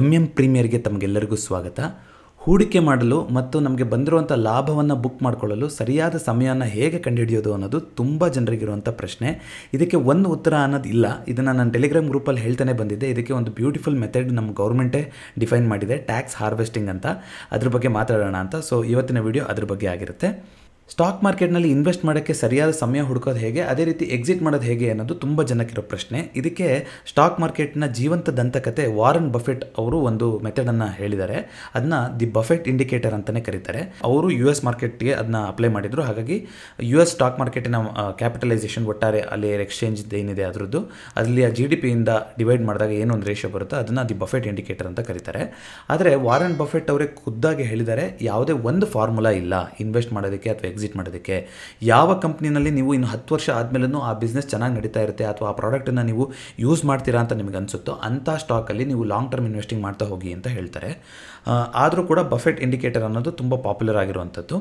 M M ಪ್ರೀಮಿಯರ್ಗೆ ತಮಗೆಲ್ಲರಿಗೂ ಸ್ವಾಗತ ಹೂಡಿಕೆ ಮಾಡಲು ಮತ್ತು ನಮಗೆ ಬಂದಿರುವಂಥ ಲಾಭವನ್ನು ಬುಕ್ ಮಾಡಿಕೊಳ್ಳಲು ಸರಿಯಾದ ಸಮಯನ ಹೇಗೆ ಕಂಡುಹಿಡಿಯೋದು ಅನ್ನೋದು ತುಂಬ ಜನರಿಗಿರುವಂಥ ಪ್ರಶ್ನೆ ಇದಕ್ಕೆ ಒಂದು ಉತ್ತರ ಅನ್ನೋದು ಇಲ್ಲ ಇದನ್ನು ನಾನು ಟೆಲಿಗ್ರಾಮ್ ಗ್ರೂಪಲ್ಲಿ ಹೇಳ್ತಾನೆ ಬಂದಿದ್ದೆ ಇದಕ್ಕೆ ಒಂದು ಬ್ಯೂಟಿಫುಲ್ ಮೆಥಡ್ ನಮ್ಮ ಗೌರ್ಮೆಂಟೇ ಡಿಫೈನ್ ಮಾಡಿದೆ ಟ್ಯಾಕ್ಸ್ ಹಾರ್ವೆಸ್ಟಿಂಗ್ ಅಂತ ಅದ್ರ ಬಗ್ಗೆ ಮಾತಾಡೋಣ ಅಂತ ಸೊ ಇವತ್ತಿನ ವಿಡಿಯೋ ಅದ್ರ ಬಗ್ಗೆ ಆಗಿರುತ್ತೆ ಸ್ಟಾಕ್ ಮಾರ್ಕೆಟ್ನಲ್ಲಿ ಇನ್ವೆಸ್ಟ್ ಮಾಡೋಕ್ಕೆ ಸರಿಯಾದ ಸಮಯ ಹುಡುಕೋದು ಹೇಗೆ ಅದೇ ರೀತಿ ಎಕ್ಸಿಟ್ ಮಾಡೋದು ಹೇಗೆ ಅನ್ನೋದು ತುಂಬ ಜನಕ್ಕಿರೋ ಪ್ರಶ್ನೆ ಇದಕ್ಕೆ ಸ್ಟಾಕ್ ಮಾರ್ಕೆಟ್ನ ಜೀವಂತ ದಂತಕತೆ ವಾರನ್ ಬಫೆಟ್ ಅವರು ಒಂದು ಮೆಥಡನ್ನು ಹೇಳಿದ್ದಾರೆ ಅದನ್ನ ದಿ ಬಫೆಟ್ ಇಂಡಿಕೇಟರ್ ಅಂತಲೇ ಕರೀತಾರೆ ಅವರು ಯು ಎಸ್ ಮಾರ್ಕೆಟ್ಗೆ ಅದನ್ನ ಅಪ್ಲೈ ಮಾಡಿದರು ಹಾಗಾಗಿ ಯು ಎಸ್ ಸ್ಟಾಕ್ ಮಾರ್ಕೆಟಿನ ಕ್ಯಾಪಿಟಲೈಸೇಷನ್ ಒಟ್ಟಾರೆ ಅಲ್ಲಿ ಎಕ್ಸ್ಚೇಂಜ್ ಏನಿದೆ ಅದರದ್ದು ಅಲ್ಲಿ ಆ ಜಿ ಡಿ ಪಿಯಿಂದ ಡಿವೈಡ್ ಮಾಡಿದಾಗ ಏನು ಒಂದು ರೇಷೋ ಬರುತ್ತೋ ಅದನ್ನು ದಿ ಬಫೆಟ್ ಇಂಡಿಕೇಟರ್ ಅಂತ ಕರೀತಾರೆ ಆದರೆ ವಾರನ್ ಬಫೆಟ್ ಅವರೇ ಖುದ್ದಾಗಿ ಹೇಳಿದ್ದಾರೆ ಯಾವುದೇ ಒಂದು ಫಾರ್ಮುಲಾ ಇಲ್ಲ ಇನ್ವೆಸ್ಟ್ ಮಾಡೋದಕ್ಕೆ ಅಥವಾ ಎಕ್ಸಿಟ್ ಮಾಡೋದಕ್ಕೆ ಯಾವ ಕಂಪ್ನಿನಲ್ಲಿ ನೀವು ಇನ್ನು ಹತ್ತು ವರ್ಷ ಆದಮೇಲೂ ಆ ಬಿಸ್ನೆಸ್ ಚೆನ್ನಾಗಿ ನಡೀತಾ ಇರುತ್ತೆ ಅಥವಾ ಆ ಪ್ರಾಡಕ್ಟನ್ನು ನೀವು ಯೂಸ್ ಮಾಡ್ತೀರಾ ಅಂತ ನಿಮಗೆ ಅನಿಸುತ್ತೋ ಅಂಥ ಸ್ಟಾಕಲ್ಲಿ ನೀವು ಲಾಂಗ್ ಟರ್ಮ್ ಇನ್ವೆಸ್ಟಿಂಗ್ ಮಾಡ್ತಾ ಹೋಗಿ ಅಂತ ಹೇಳ್ತಾರೆ ಆದರೂ ಕೂಡ ಬಫೆಟ್ ಇಂಡಿಕೇಟರ್ ಅನ್ನೋದು ತುಂಬ ಪಾಪ್ಯುಲರ್ ಆಗಿರುವಂಥದ್ದು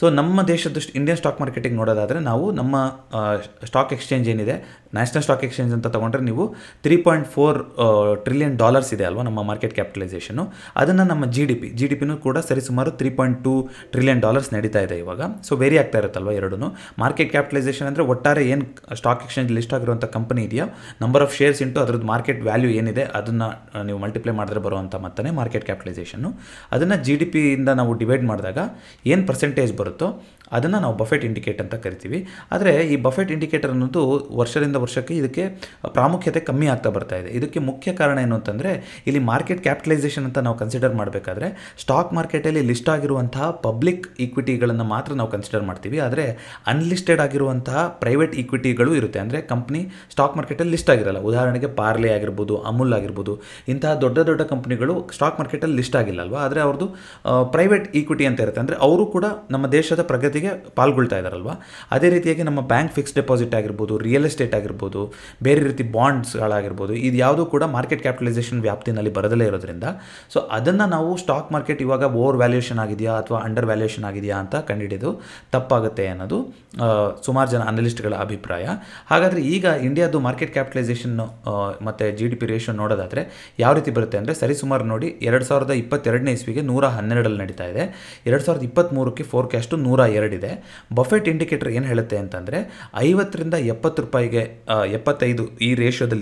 ಸೊ ನಮ್ಮ ದೇಶದ ಇಂಡಿಯನ್ ಸ್ಟಾಕ್ ಮಾರ್ಕೆಟಿಗೆ ನೋಡೋದಾದರೆ ನಾವು ನಮ್ಮ ಸ್ಟಾಕ್ ಎಕ್ಸ್ಚೇಂಜ್ ಏನಿದೆ ನ್ಯಾಷನಲ್ ಸ್ಟಾಕ್ ಎಕ್ಸ್ಚೇಂಜ್ ಅಂತ ತೊಗೊಂಡ್ರೆ ನೀವು three point four trillion dollars ಇದೆ ಅಲ್ವಾ ನಮ್ಮ ಮಾರ್ಕೆಟ್ ಕ್ಯಾಪಿಟಲೈಸೇಷನು ಅದನ್ನು ನಮ್ಮ G D P G D ಪಿನೂ ಕೂಡ ಸರಿಸುಮಾರು three point two trillion dollars ನಡೀತಾ ಇದೆ ಇವಾಗ ಸೊ ವೇರಿ ಆಗ್ತಾ ಇರುತ್ತಲ್ವ ಎರಡೂ ಮಾರ್ಕೆಟ್ ಕ್ಯಾಪಿಟಲೈಸೇಷನ್ ಅಂದರೆ ಒಟ್ಟಾರೆ ಏನು ಸ್ಟಾಕ್ ಎಕ್ಸ್ಚೇಂಜ್ ಲಿಸ್ಟ್ ಆಗಿರುವಂಥ ಕಂಪನಿ ಇದೆಯಾ ನಂಬರ್ ಆಫ್ ಶೇರ್ಸ್ ಇಂಟು ಅದ್ರದ್ದು ಮಾರ್ಕೆಟ್ ವ್ಯಾಲ್ಯೂ ಏನಿದೆ ಅದನ್ನು ನೀವು ಮಲ್ಟಿಪ್ಲೈ ಮಾಡಿದ್ರೆ ಬರುವಂಥ ಮತ್ತೆ ಮಾರ್ಕೆಟ್ ಕ್ಯಾಪಿಟಲೈಸೇಷನ್ನು ಅದನ್ನು ಜಿ ಡಿ ಪಿಯಿಂದ ನಾವು ಡಿವೈಡ್ ಮಾಡಿದಾಗ ಏನು ಪರ್ಸೆಂಟೇಜ್ ಬರುತ್ತೋ ಅದನ್ನು ನಾವು ಬಫೆಟ್ ಇಂಡಿಕೇಟ್ ಅಂತ ಕರಿತೀವಿ ಆದರೆ ಈ ಬಫೆಟ್ ಇಂಡಿಕೇಟರ್ ಅನ್ನೋದು ವರ್ಷದಿಂದ ವರ್ಷಕ್ಕೆ ಇದಕ್ಕೆ ಪ್ರಾಮುಖ್ಯತೆ ಕಮ್ಮಿ ಆಗ್ತಾ ಬರ್ತಾ ಇದೆ ಇದಕ್ಕೆ ಮುಖ್ಯ ಕಾರಣ ಏನು ಅಂತಂದರೆ ಇಲ್ಲಿ ಮಾರ್ಕೆಟ್ ಕ್ಯಾಪಿಟಲೈಸೇಷನ್ ಅಂತ ನಾವು ಕನ್ಸಿಡರ್ ಮಾಡಬೇಕಾದ್ರೆ ಸ್ಟಾಕ್ ಮಾರ್ಕೆಟಲ್ಲಿ ಲಿಸ್ಟ್ ಆಗಿರುವಂತಹ ಪಬ್ಲಿಕ್ ಈಕ್ವಿಟಿಗಳನ್ನು ಮಾತ್ರ ನಾವು ಕನ್ಸಿಡರ್ ಮಾಡ್ತೀವಿ ಆದರೆ ಅನ್ಲಿಸ್ಟೆಡ್ ಆಗಿರುವಂತಹ ಪ್ರೈವೇಟ್ ಈಕ್ವಿಟಿಗಳು ಇರುತ್ತೆ ಅಂದರೆ ಕಂಪ್ನಿ ಸ್ಟಾಕ್ ಮಾರ್ಕೆಟಲ್ಲಿ ಲಿಸ್ಟ್ ಆಗಿರಲ್ಲ ಉದಾಹರಣೆಗೆ ಪಾರ್ಲೆ ಆಗಿರ್ಬೋದು ಅಮೂಲ್ ಆಗಿರ್ಬೋದು ಇಂತಹ ದೊಡ್ಡ ದೊಡ್ಡ ಕಂಪ್ನಿಗಳು ಸ್ಟಾಕ್ ಮಾರ್ಕೆಟಲ್ಲಿ ಲಿಸ್ಟ್ ಆಗಿಲ್ಲ ಅಲ್ವಾ ಆದರೆ ಅವ್ರದ್ದು ಪ್ರೈವೇಟ್ ಈಕ್ವಿಟಿ ಅಂತ ಇರುತ್ತೆ ಅಂದರೆ ಅವರು ಕೂಡ ನಮ್ಮ ದೇಶದ ಪ್ರಗತಿ ಜೊತೆಗೆ ಪಾಲ್ಗೊಳ್ತಾ ಇದ್ದಾರಲ್ವಾ ಅದೇ ರೀತಿಯಾಗಿ ನಮ್ಮ ಬ್ಯಾಂಕ್ ಫಿಕ್ಸ್ ಡೆಪಾಸಿಟ್ ಆಗಿರ್ಬೋದು ರಿಯಲ್ ಎಸ್ಟೇಟ್ ಆಗಿರ್ಬೋದು ಬೇರೆ ರೀತಿ ಬಾಂಡ್ಸ್ಗಳಾಗಿರ್ಬೋದು ಇದು ಯಾವುದೂ ಕೂಡ ಮಾರ್ಕೆಟ್ ಕ್ಯಾಪಿಟಲೈಸೇಷನ್ ವ್ಯಾಪ್ತಿನಲ್ಲಿ ಬರದಲೇ ಇರೋದ್ರಿಂದ ಸೊ ಅದನ್ನು ನಾವು ಸ್ಟಾಕ್ ಮಾರ್ಕೆಟ್ ಇವಾಗ ಓವರ್ ವ್ಯಾಲ್ಯೂಯೇಷನ್ ಆಗಿದೆಯಾ ಅಥವಾ ಅಂಡರ್ ವ್ಯಾಲ್ಯೂಯೇಷನ್ ಆಗಿದೆಯಾ ಅಂತ ಕಂಡುಹಿಡಿದು ತಪ್ಪಾಗುತ್ತೆ ಅನ್ನೋದು ಸುಮಾರು ಜನ ಅನಲಿಸ್ಟ್ಗಳ ಅಭಿಪ್ರಾಯ ಹಾಗಾದರೆ ಈಗ ಇಂಡಿಯಾದು ಮಾರ್ಕೆಟ್ ಕ್ಯಾಪಿಟಲೈಸೇಷನ್ ಮತ್ತು ಜಿ ಡಿ ಪಿ ನೋಡೋದಾದರೆ ಯಾವ ರೀತಿ ಬರುತ್ತೆ ಅಂದರೆ ಸರಿಸುಮಾರು ನೋಡಿ ಎರಡು ಸಾವಿರದ ಇಪ್ಪತ್ತೆರಡನೇ ಇಸ್ವಿಗೆ ನೂರ ಹನ್ನೆರಡಲ್ಲಿ ನಡೀತಾ ಇದೆ ಎರಡು ಸಾವಿರದ ಫೋರ್ ಫೋರ್ಕ್ಯಾಸ್ಟು ನೂರ ಎರಡು ಇದೆ ಬಫೆಟ್ ಇಂಡಿಕೇಟರ್ ಏನು ಹೇಳುತ್ತೆ ಅಂತಂದರೆ ಐವತ್ತರಿಂದ ಎಪ್ಪತ್ತು ರೂಪಾಯಿಗೆ ಎಪ್ಪತ್ತೈದು ಈ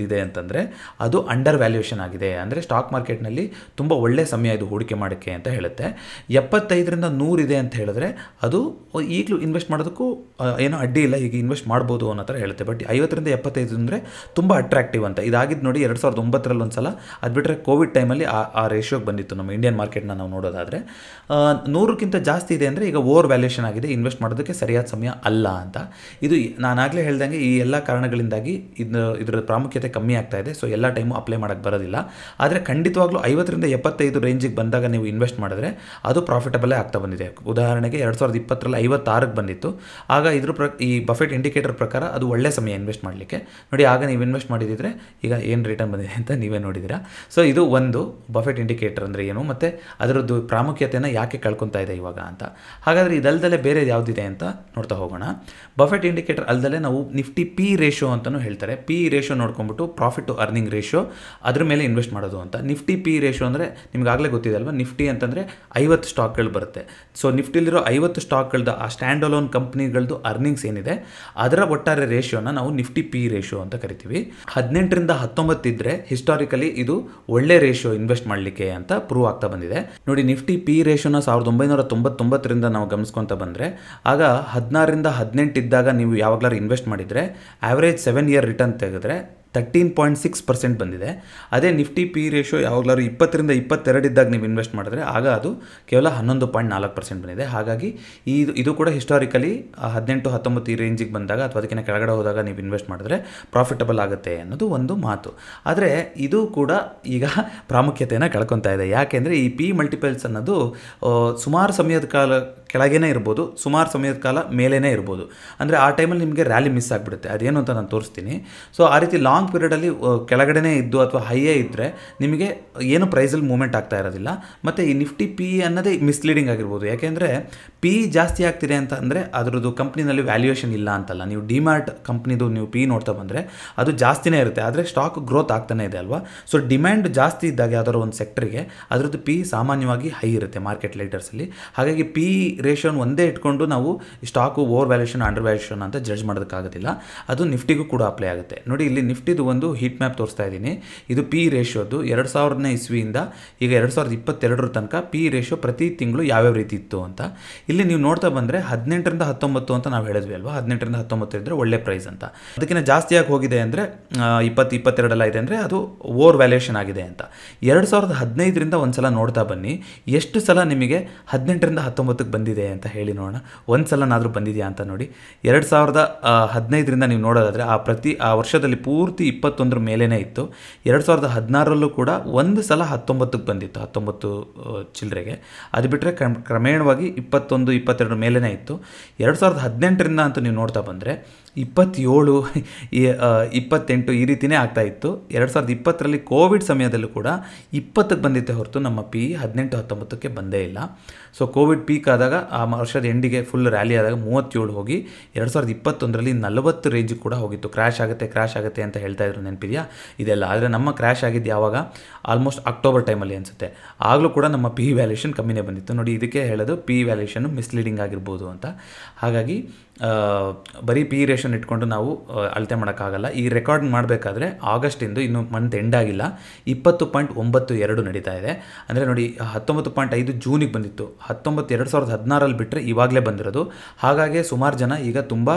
ಇದೆ ಅಂತಂದರೆ ಅದು ಅಂಡರ್ ವ್ಯಾಲ್ಯೂಯೇಷನ್ ಆಗಿದೆ ಅಂದರೆ ಸ್ಟಾಕ್ ಮಾರ್ಕೆಟ್ನಲ್ಲಿ ತುಂಬ ಒಳ್ಳೆಯ ಸಮಯ ಇದು ಹೂಡಿಕೆ ಮಾಡೋಕ್ಕೆ ಅಂತ ಹೇಳುತ್ತೆ ಎಪ್ಪತ್ತೈದರಿಂದ ನೂರಿದೆ ಅಂತ ಹೇಳಿದ್ರೆ ಅದು ಈಗಲೂ ಇನ್ವೆಸ್ಟ್ ಮಾಡೋದಕ್ಕೂ ಏನೋ ಅಡ್ಡಿ ಇಲ್ಲ ಈಗ ಇನ್ವೆಸ್ಟ್ ಮಾಡ್ಬೋದು ಅನ್ನೋ ಥರ ಹೇಳುತ್ತೆ ಬಟ್ ಐವತ್ತರಿಂದ ಎಪ್ಪತ್ತೈದು ಅಂದರೆ ತುಂಬ ಅಟ್ರಾಕ್ಟಿವ್ ಅಂತ ಇದಾಗಿದ್ದು ನೋಡಿ ಎರಡು ಸಾವಿರದ ಒಂಬತ್ತರಲ್ಲಿ ಒಂದು ಸಲ ಅದು ಬಿಟ್ಟರೆ ಕೋವಿಡ್ ಟೈಮಲ್ಲಿ ಆ ಆ ಬಂದಿತ್ತು ನಮ್ಮ ಇಂಡಿಯನ್ ಮಾರ್ಕೆಟ್ನ ನಾವು ನೋಡೋದಾದರೆ ನೂರಕ್ಕಿಂತ ಜಾಸ್ತಿ ಇದೆ ಅಂದರೆ ಈಗ ಓವರ್ ವ್ಯಾಲ್ಯೂಷನ್ ಆಗಿದೆ ಇನ್ವೆಸ್ಟ್ ಮಾಡೋದಕ್ಕೆ ಸರಿಯಾದ ಸಮಯ ಅಲ್ಲ ಅಂತ ಇದು ನಾನಾಗಲೇ ಹೇಳ್ದಂಗೆ ಈ ಎಲ್ಲ ಕಾರಣಗಳಿಂದಾಗಿ ಇದು ಇದರ ಪ್ರಾಮುಖ್ಯತೆ ಕಮ್ಮಿ ಆಗ್ತಾ ಇದೆ ಸೊ ಎಲ್ಲ ಟೈಮು ಅಪ್ಲೈ ಮಾಡೋಕ್ಕೆ ಬರೋದಿಲ್ಲ ಆದರೆ ಖಂಡಿತವಾಗ್ಲೂ ಐವತ್ತರಿಂದ ಎಪ್ಪತ್ತೈದು ರೇಂಜಿಗೆ ಬಂದಾಗ ನೀವು ಇನ್ವೆಸ್ಟ್ ಮಾಡಿದ್ರೆ ಅದು ಪ್ರಾಫಿಟಬಲೇ ಆಗ್ತಾ ಬಂದಿದೆ ಉದಾಹರಣೆಗೆ ಎರಡು ಸಾವಿರದ ಇಪ್ಪತ್ತರಲ್ಲಿ ಐವತ್ತಾರಕ್ಕೆ ಬಂದಿತ್ತು ಆಗ ಇದ್ರ ಪ್ರ ಈ ಬಫೆಟ್ ಇಂಡಿಕೇಟರ್ ಪ್ರಕಾರ ಅದು ಒಳ್ಳೆಯ ಸಮಯ ಇನ್ವೆಸ್ಟ್ ಮಾಡಲಿಕ್ಕೆ ನೋಡಿ ಆಗ ನೀವು ಇನ್ವೆಸ್ಟ್ ಮಾಡಿದಿದ್ರೆ ಈಗ ಏನು ರಿಟರ್ನ್ ಬಂದಿದೆ ಅಂತ ನೀವೇ ನೋಡಿದ್ದೀರಾ ಸೊ ಇದು ಒಂದು ಬಫೆಟ್ ಇಂಡಿಕೇಟರ್ ಅಂದರೆ ಏನು ಮತ್ತು ಅದರದ್ದು ಪ್ರಾಮುಖ್ಯತೆಯನ್ನು ಯಾಕೆ ಕಳ್ಕೊತಾ ಇದೆ ಇವಾಗ ಅಂತ ಹಾಗಾದರೆ ಇದಲ್ದಲ್ಲೇ ಬೇರೆ ಬೇರೆದು ಇದೆ ಅಂತ ನೋಡ್ತಾ ಹೋಗೋಣ ಬಫೆಟ್ ಇಂಡಿಕೇಟರ್ ಅಲ್ಲದೆ ನಾವು ನಿಫ್ಟಿ ಪಿ ರೇಷೋ ಅಂತಲೂ ಹೇಳ್ತಾರೆ ಪಿ ರೇಷೋ ನೋಡ್ಕೊಂಡ್ಬಿಟ್ಟು ಪ್ರಾಫಿಟ್ ಟು ಅರ್ನಿಂಗ್ ರೇಷೋ ಅದ್ರ ಮೇಲೆ ಇನ್ವೆಸ್ಟ್ ಮಾಡೋದು ಅಂತ ನಿಫ್ಟಿ ಪಿ ರೇಷೋ ಅಂದರೆ ನಿಮಗಾಗಲೇ ಗೊತ್ತಿದೆ ಅಲ್ವಾ ನಿಫ್ಟಿ ಅಂತಂದರೆ ಐವತ್ತು ಸ್ಟಾಕ್ಗಳು ಬರುತ್ತೆ ಸೊ ನಿಫ್ಟಿಲಿರೋ ಐವತ್ತು ಸ್ಟಾಕ್ಗಳದ್ದು ಆ ಸ್ಟ್ಯಾಂಡ್ ಅಲೋನ್ ಕಂಪ್ನಿಗಳದ್ದು ಅರ್ನಿಂಗ್ಸ್ ಏನಿದೆ ಅದರ ಒಟ್ಟಾರೆ ರೇಷಿಯೋನ ನಾವು ನಿಫ್ಟಿ ಪಿ ರೇಷೋ ಅಂತ ಕರಿತೀವಿ ಹದಿನೆಂಟರಿಂದ ಹತ್ತೊಂಬತ್ತಿದ್ರೆ ಹಿಸ್ಟಾರಿಕಲಿ ಇದು ಒಳ್ಳೆ ರೇಷಿಯೋ ಇನ್ವೆಸ್ಟ್ ಮಾಡಲಿಕ್ಕೆ ಅಂತ ಪ್ರೂವ್ ಆಗ್ತಾ ಬಂದಿದೆ ನೋಡಿ ನಿಫ್ಟಿ ಪಿ ರೇಷೋನ ಸಾವಿರದ ಒಂಬೈನೂರ ತೊಂಬತ್ತೊಂಬತ್ತರಿಂದ ನಾವು ಗಮನಿಸ್ಕೊತ ಬಂದರೆ ಆಗ ಹದಿನಾರರಿಂದ ಹದಿನೆಂಟು ಇದ್ದಾಗ ನೀವು ಯಾವಾಗಲಾರು ಇನ್ವೆಸ್ಟ್ ಮಾಡಿದರೆ ಆ್ಯಾವ್ರೇಜ್ ಸೆವೆನ್ ಇಯರ್ ರಿಟರ್ನ್ ತೆಗೆದ್ರೆ ತರ್ಟೀನ್ ಪಾಯಿಂಟ್ ಸಿಕ್ಸ್ ಪರ್ಸೆಂಟ್ ಬಂದಿದೆ ಅದೇ ನಿಫ್ಟಿ ಪಿ ರೇಷೋ ಯಾವಾಗಲಾದ್ರು ಇಪ್ಪತ್ತರಿಂದ ಇಪ್ಪತ್ತೆರಡಿದ್ದಾಗ ನೀವು ಇನ್ವೆಸ್ಟ್ ಮಾಡಿದ್ರೆ ಆಗ ಅದು ಕೇವಲ ಹನ್ನೊಂದು ಪಾಯಿಂಟ್ ನಾಲ್ಕು ಪರ್ಸೆಂಟ್ ಬಂದಿದೆ ಹಾಗಾಗಿ ಇದು ಇದು ಕೂಡ ಹಿಸ್ಟಾರಿಕಲಿ ಹದಿನೆಂಟು ಹತ್ತೊಂಬತ್ತು ಈ ರೇಂಜಿಗೆ ಬಂದಾಗ ಅಥವಾ ಅದಕ್ಕಿಂತ ಕೆಳಗಡೆ ಹೋದಾಗ ನೀವು ಇನ್ವೆಸ್ಟ್ ಮಾಡಿದ್ರೆ ಪ್ರಾಫಿಟಬಲ್ ಆಗುತ್ತೆ ಅನ್ನೋದು ಒಂದು ಮಾತು ಆದರೆ ಇದು ಕೂಡ ಈಗ ಪ್ರಾಮುಖ್ಯತೆಯನ್ನು ಕಳ್ಕೊತಾ ಇದೆ ಯಾಕೆಂದರೆ ಈ ಪಿ ಮಲ್ಟಿಪಲ್ಸ್ ಅನ್ನೋದು ಸುಮಾರು ಸಮಯದ ಕಾಲ ಕೆಳಗೇನೆ ಇರ್ಬೋದು ಸುಮಾರು ಸಮಯದ ಕಾಲ ಮೇಲೇ ಇರ್ಬೋದು ಅಂದರೆ ಆ ಟೈಮಲ್ಲಿ ನಿಮಗೆ ರ್ಯಾಲಿ ಮಿಸ್ ಆಗಿಬಿಡುತ್ತೆ ಅದೇನು ಅಂತ ನಾನು ತೋರಿಸ್ತೀನಿ ಸೊ ಆ ರೀತಿ ಲಾಂಗ್ ಲಾಂಗ್ ಪೀರಿಯಡಲ್ಲಿ ಕೆಳಗಡೆನೇ ಇದ್ದು ಅಥವಾ ಹೈಯೇ ಇದ್ದರೆ ನಿಮಗೆ ಏನು ಪ್ರೈಸಲ್ಲಿ ಮೂಮೆಂಟ್ ಆಗ್ತಾ ಇರೋದಿಲ್ಲ ಮತ್ತು ಈ ನಿಫ್ಟಿ ಪಿ ಅನ್ನೋದೇ ಮಿಸ್ಲೀಡಿಂಗ್ ಆಗಿರ್ಬೋದು ಯಾಕೆಂದರೆ ಪಿ ಜಾಸ್ತಿ ಆಗ್ತಿದೆ ಅಂತ ಅಂದರೆ ಅದರದ್ದು ಕಂಪ್ನಿನಲ್ಲಿ ವ್ಯಾಲ್ಯೂಯೇಷನ್ ಇಲ್ಲ ಅಂತಲ್ಲ ನೀವು ಡಿಮಾರ್ಟ್ ಕಂಪ್ನಿದು ನೀವು ಪಿ ನೋಡ್ತಾ ಬಂದರೆ ಅದು ಜಾಸ್ತಿನೇ ಇರುತ್ತೆ ಆದರೆ ಸ್ಟಾಕ್ ಗ್ರೋತ್ ಆಗ್ತಾನೆ ಇದೆ ಅಲ್ವಾ ಸೊ ಡಿಮ್ಯಾಂಡ್ ಜಾಸ್ತಿ ಇದ್ದಾಗ ಯಾವ್ದಾದ್ರು ಒಂದು ಸೆಕ್ಟ್ರಿಗೆ ಅದರದ್ದು ಪಿ ಸಾಮಾನ್ಯವಾಗಿ ಹೈ ಇರುತ್ತೆ ಮಾರ್ಕೆಟ್ ಲೀಡರ್ಸಲ್ಲಿ ಹಾಗಾಗಿ ಪಿ ರೇಷನ್ ಒಂದೇ ಇಟ್ಕೊಂಡು ನಾವು stock over valuation under valuation ಅಂತ ಜಡ್ಜ್ ಮಾಡೋದಕ್ಕಾಗೋದಿಲ್ಲ ಅದು ನಿಫ್ಟಿಗೂ ಕೂಡ ಅಪ್ಲೈ ಆಗುತ್ತೆ ನೋಡಿ ಇಲ್ಲಿ ನಿಫ್ಟಿ ಇದು ಒಂದು ಹೀಟ್ ಮ್ಯಾಪ್ ತೋರಿಸ್ತಾ ಇದ್ದೀನಿ ಇದು ಪಿ ರೇಷೋದು ಎರಡು ಸಾವಿರನೇ ಇಸ್ವಿಯಿಂದ ಈಗ ಎರಡು ಸಾವಿರದ ಇಪ್ಪತ್ತೆರಡರ ತನಕ ಪಿ ರೇಷೋ ಪ್ರತಿ ತಿಂಗಳು ಯಾವ್ಯಾವ ರೀತಿ ಇತ್ತು ಅಂತ ಇಲ್ಲಿ ನೀವು ನೋಡ್ತಾ ಬಂದರೆ ಹದಿನೆಂಟರಿಂದ ಹತ್ತೊಂಬತ್ತು ಅಂತ ನಾವು ಹೇಳಿದ್ವಿ ಅಲ್ವಾ ಹದಿನೆಂಟರಿಂದ ಹತ್ತೊಂಬತ್ತು ಇದ್ದರೆ ಒಳ್ಳೆ ಪ್ರೈಸ್ ಅಂತ ಅದಕ್ಕಿಂತ ಜಾಸ್ತಿಯಾಗಿ ಹೋಗಿದೆ ಅಂದರೆ ಇಪ್ಪತ್ತು ಇಪ್ಪತ್ತೆರಡಲ್ಲ ಇದೆ ಅಂದರೆ ಅದು ಓವರ್ ವ್ಯಾಲ್ಯೂಯೇಷನ್ ಆಗಿದೆ ಅಂತ ಎರಡು ಸಾವಿರದ ಹದಿನೈದರಿಂದ ಒಂದು ಸಲ ನೋಡ್ತಾ ಬನ್ನಿ ಎಷ್ಟು ಸಲ ನಿಮಗೆ ಹದಿನೆಂಟರಿಂದ ಹತ್ತೊಂಬತ್ತಕ್ಕೆ ಬಂದಿದೆ ಅಂತ ಹೇಳಿ ನೋಡೋಣ ಒಂದು ಸಲನಾದರೂ ಬಂದಿದೆಯಾ ಅಂತ ನೋಡಿ ಎರಡು ಸಾವಿರದ ಹದಿನೈದರಿಂದ ನೀವು ನೋಡೋದಾದರೆ ಆ ಪ್ರತಿ ಆ ವರ್ಷದಲ್ಲಿ ಪೂರ್ತಿ ಪೂರ್ತಿ ಇಪ್ಪತ್ತೊಂದರ ಮೇಲೇ ಇತ್ತು ಎರಡು ಸಾವಿರದ ಹದಿನಾರರಲ್ಲೂ ಕೂಡ ಒಂದು ಸಲ ಹತ್ತೊಂಬತ್ತಕ್ಕೆ ಬಂದಿತ್ತು ಹತ್ತೊಂಬತ್ತು ಚಿಲ್ಲರೆಗೆ ಅದು ಬಿಟ್ಟರೆ ಕ್ರಮ ಕ್ರಮೇಣವಾಗಿ ಇಪ್ಪತ್ತೊಂದು ಇಪ್ಪತ್ತೆರಡು ಮೇಲೇ ಇತ್ತು ಎರಡು ಸಾವಿರದ ಹದಿನೆಂಟರಿಂದ ಅಂತೂ ನೀವು ನೋಡ್ತಾ ಬಂದರೆ ಇಪ್ಪತ್ತೇಳು ಇಪ್ಪತ್ತೆಂಟು ಈ ರೀತಿಯೇ ಆಗ್ತಾ ಇತ್ತು ಎರಡು ಸಾವಿರದ ಇಪ್ಪತ್ತರಲ್ಲಿ ಕೋವಿಡ್ ಸಮಯದಲ್ಲೂ ಕೂಡ ಇಪ್ಪತ್ತಕ್ಕೆ ಬಂದಿತ್ತೆ ಹೊರತು ನಮ್ಮ ಪಿ ಹದಿನೆಂಟು ಹತ್ತೊಂಬತ್ತಕ್ಕೆ ಬಂದೇ ಇಲ್ಲ ಸೊ ಕೋವಿಡ್ ಪೀಕ್ ಆದಾಗ ಆ ವರ್ಷದ ಎಂಡಿಗೆ ಫುಲ್ ರ್ಯಾಲಿ ಆದಾಗ ಮೂವತ್ತೇಳು ಹೋಗಿ ಎರಡು ಸಾವಿರದ ಇಪ್ಪತ್ತೊಂದರಲ್ಲಿ ನಲವತ್ತು ರೇಂಜಿಗೆ ಕೂಡ ಹೋಗಿತ್ತು ಕ್ರ್ಯಾಶ್ ಆಗುತ್ತೆ ಕ್ರ್ಯಾಶ್ ಆಗುತ್ತೆ ಅಂತ ಹೇಳ್ತಾ ಇದ್ರು ನೆನಪಿದೆಯಾ ಇದೆಲ್ಲ ಆದರೆ ನಮ್ಮ ಕ್ರ್ಯಾಶ್ ಆಗಿದ್ದು ಯಾವಾಗ ಆಲ್ಮೋಸ್ಟ್ ಅಕ್ಟೋಬರ್ ಟೈಮಲ್ಲಿ ಅನಿಸುತ್ತೆ ಆಗಲೂ ಕೂಡ ನಮ್ಮ ಪಿ ವ್ಯಾಲ್ಯೂಷನ್ ಕಮ್ಮಿನೇ ಬಂದಿತ್ತು ನೋಡಿ ಇದಕ್ಕೆ ಹೇಳೋದು ಪಿ ವ್ಯಾಲ್ಯೂಷನ್ನು ಮಿಸ್ಲೀಡಿಂಗ್ ಆಗಿರ್ಬೋದು ಅಂತ ಹಾಗಾಗಿ ಬರೀ ಪಿ ರೇಷನ್ ಇಟ್ಕೊಂಡು ನಾವು ಅಳತೆ ಮಾಡೋಕ್ಕಾಗಲ್ಲ ಈ ರೆಕಾರ್ಡ್ ಮಾಡಬೇಕಾದ್ರೆ ಆಗಸ್ಟಿಂದು ಇನ್ನು ಮಂತ್ ಎಂಡ್ ಆಗಿಲ್ಲ ಇಪ್ಪತ್ತು ಪಾಯಿಂಟ್ ಒಂಬತ್ತು ಎರಡು ನಡೀತಾ ಇದೆ ಅಂದರೆ ನೋಡಿ ಹತ್ತೊಂಬತ್ತು ಪಾಯಿಂಟ್ ಐದು ಜೂನಿಗೆ ಬಂದಿತ್ತು ಹತ್ತೊಂಬತ್ತು ಎರಡು ಸಾವಿರದ ಹದಿನಾರಲ್ಲಿ ಬಿಟ್ಟರೆ ಇವಾಗಲೇ ಬಂದಿರೋದು ಹಾಗಾಗಿ ಸುಮಾರು ಜನ ಈಗ ತುಂಬ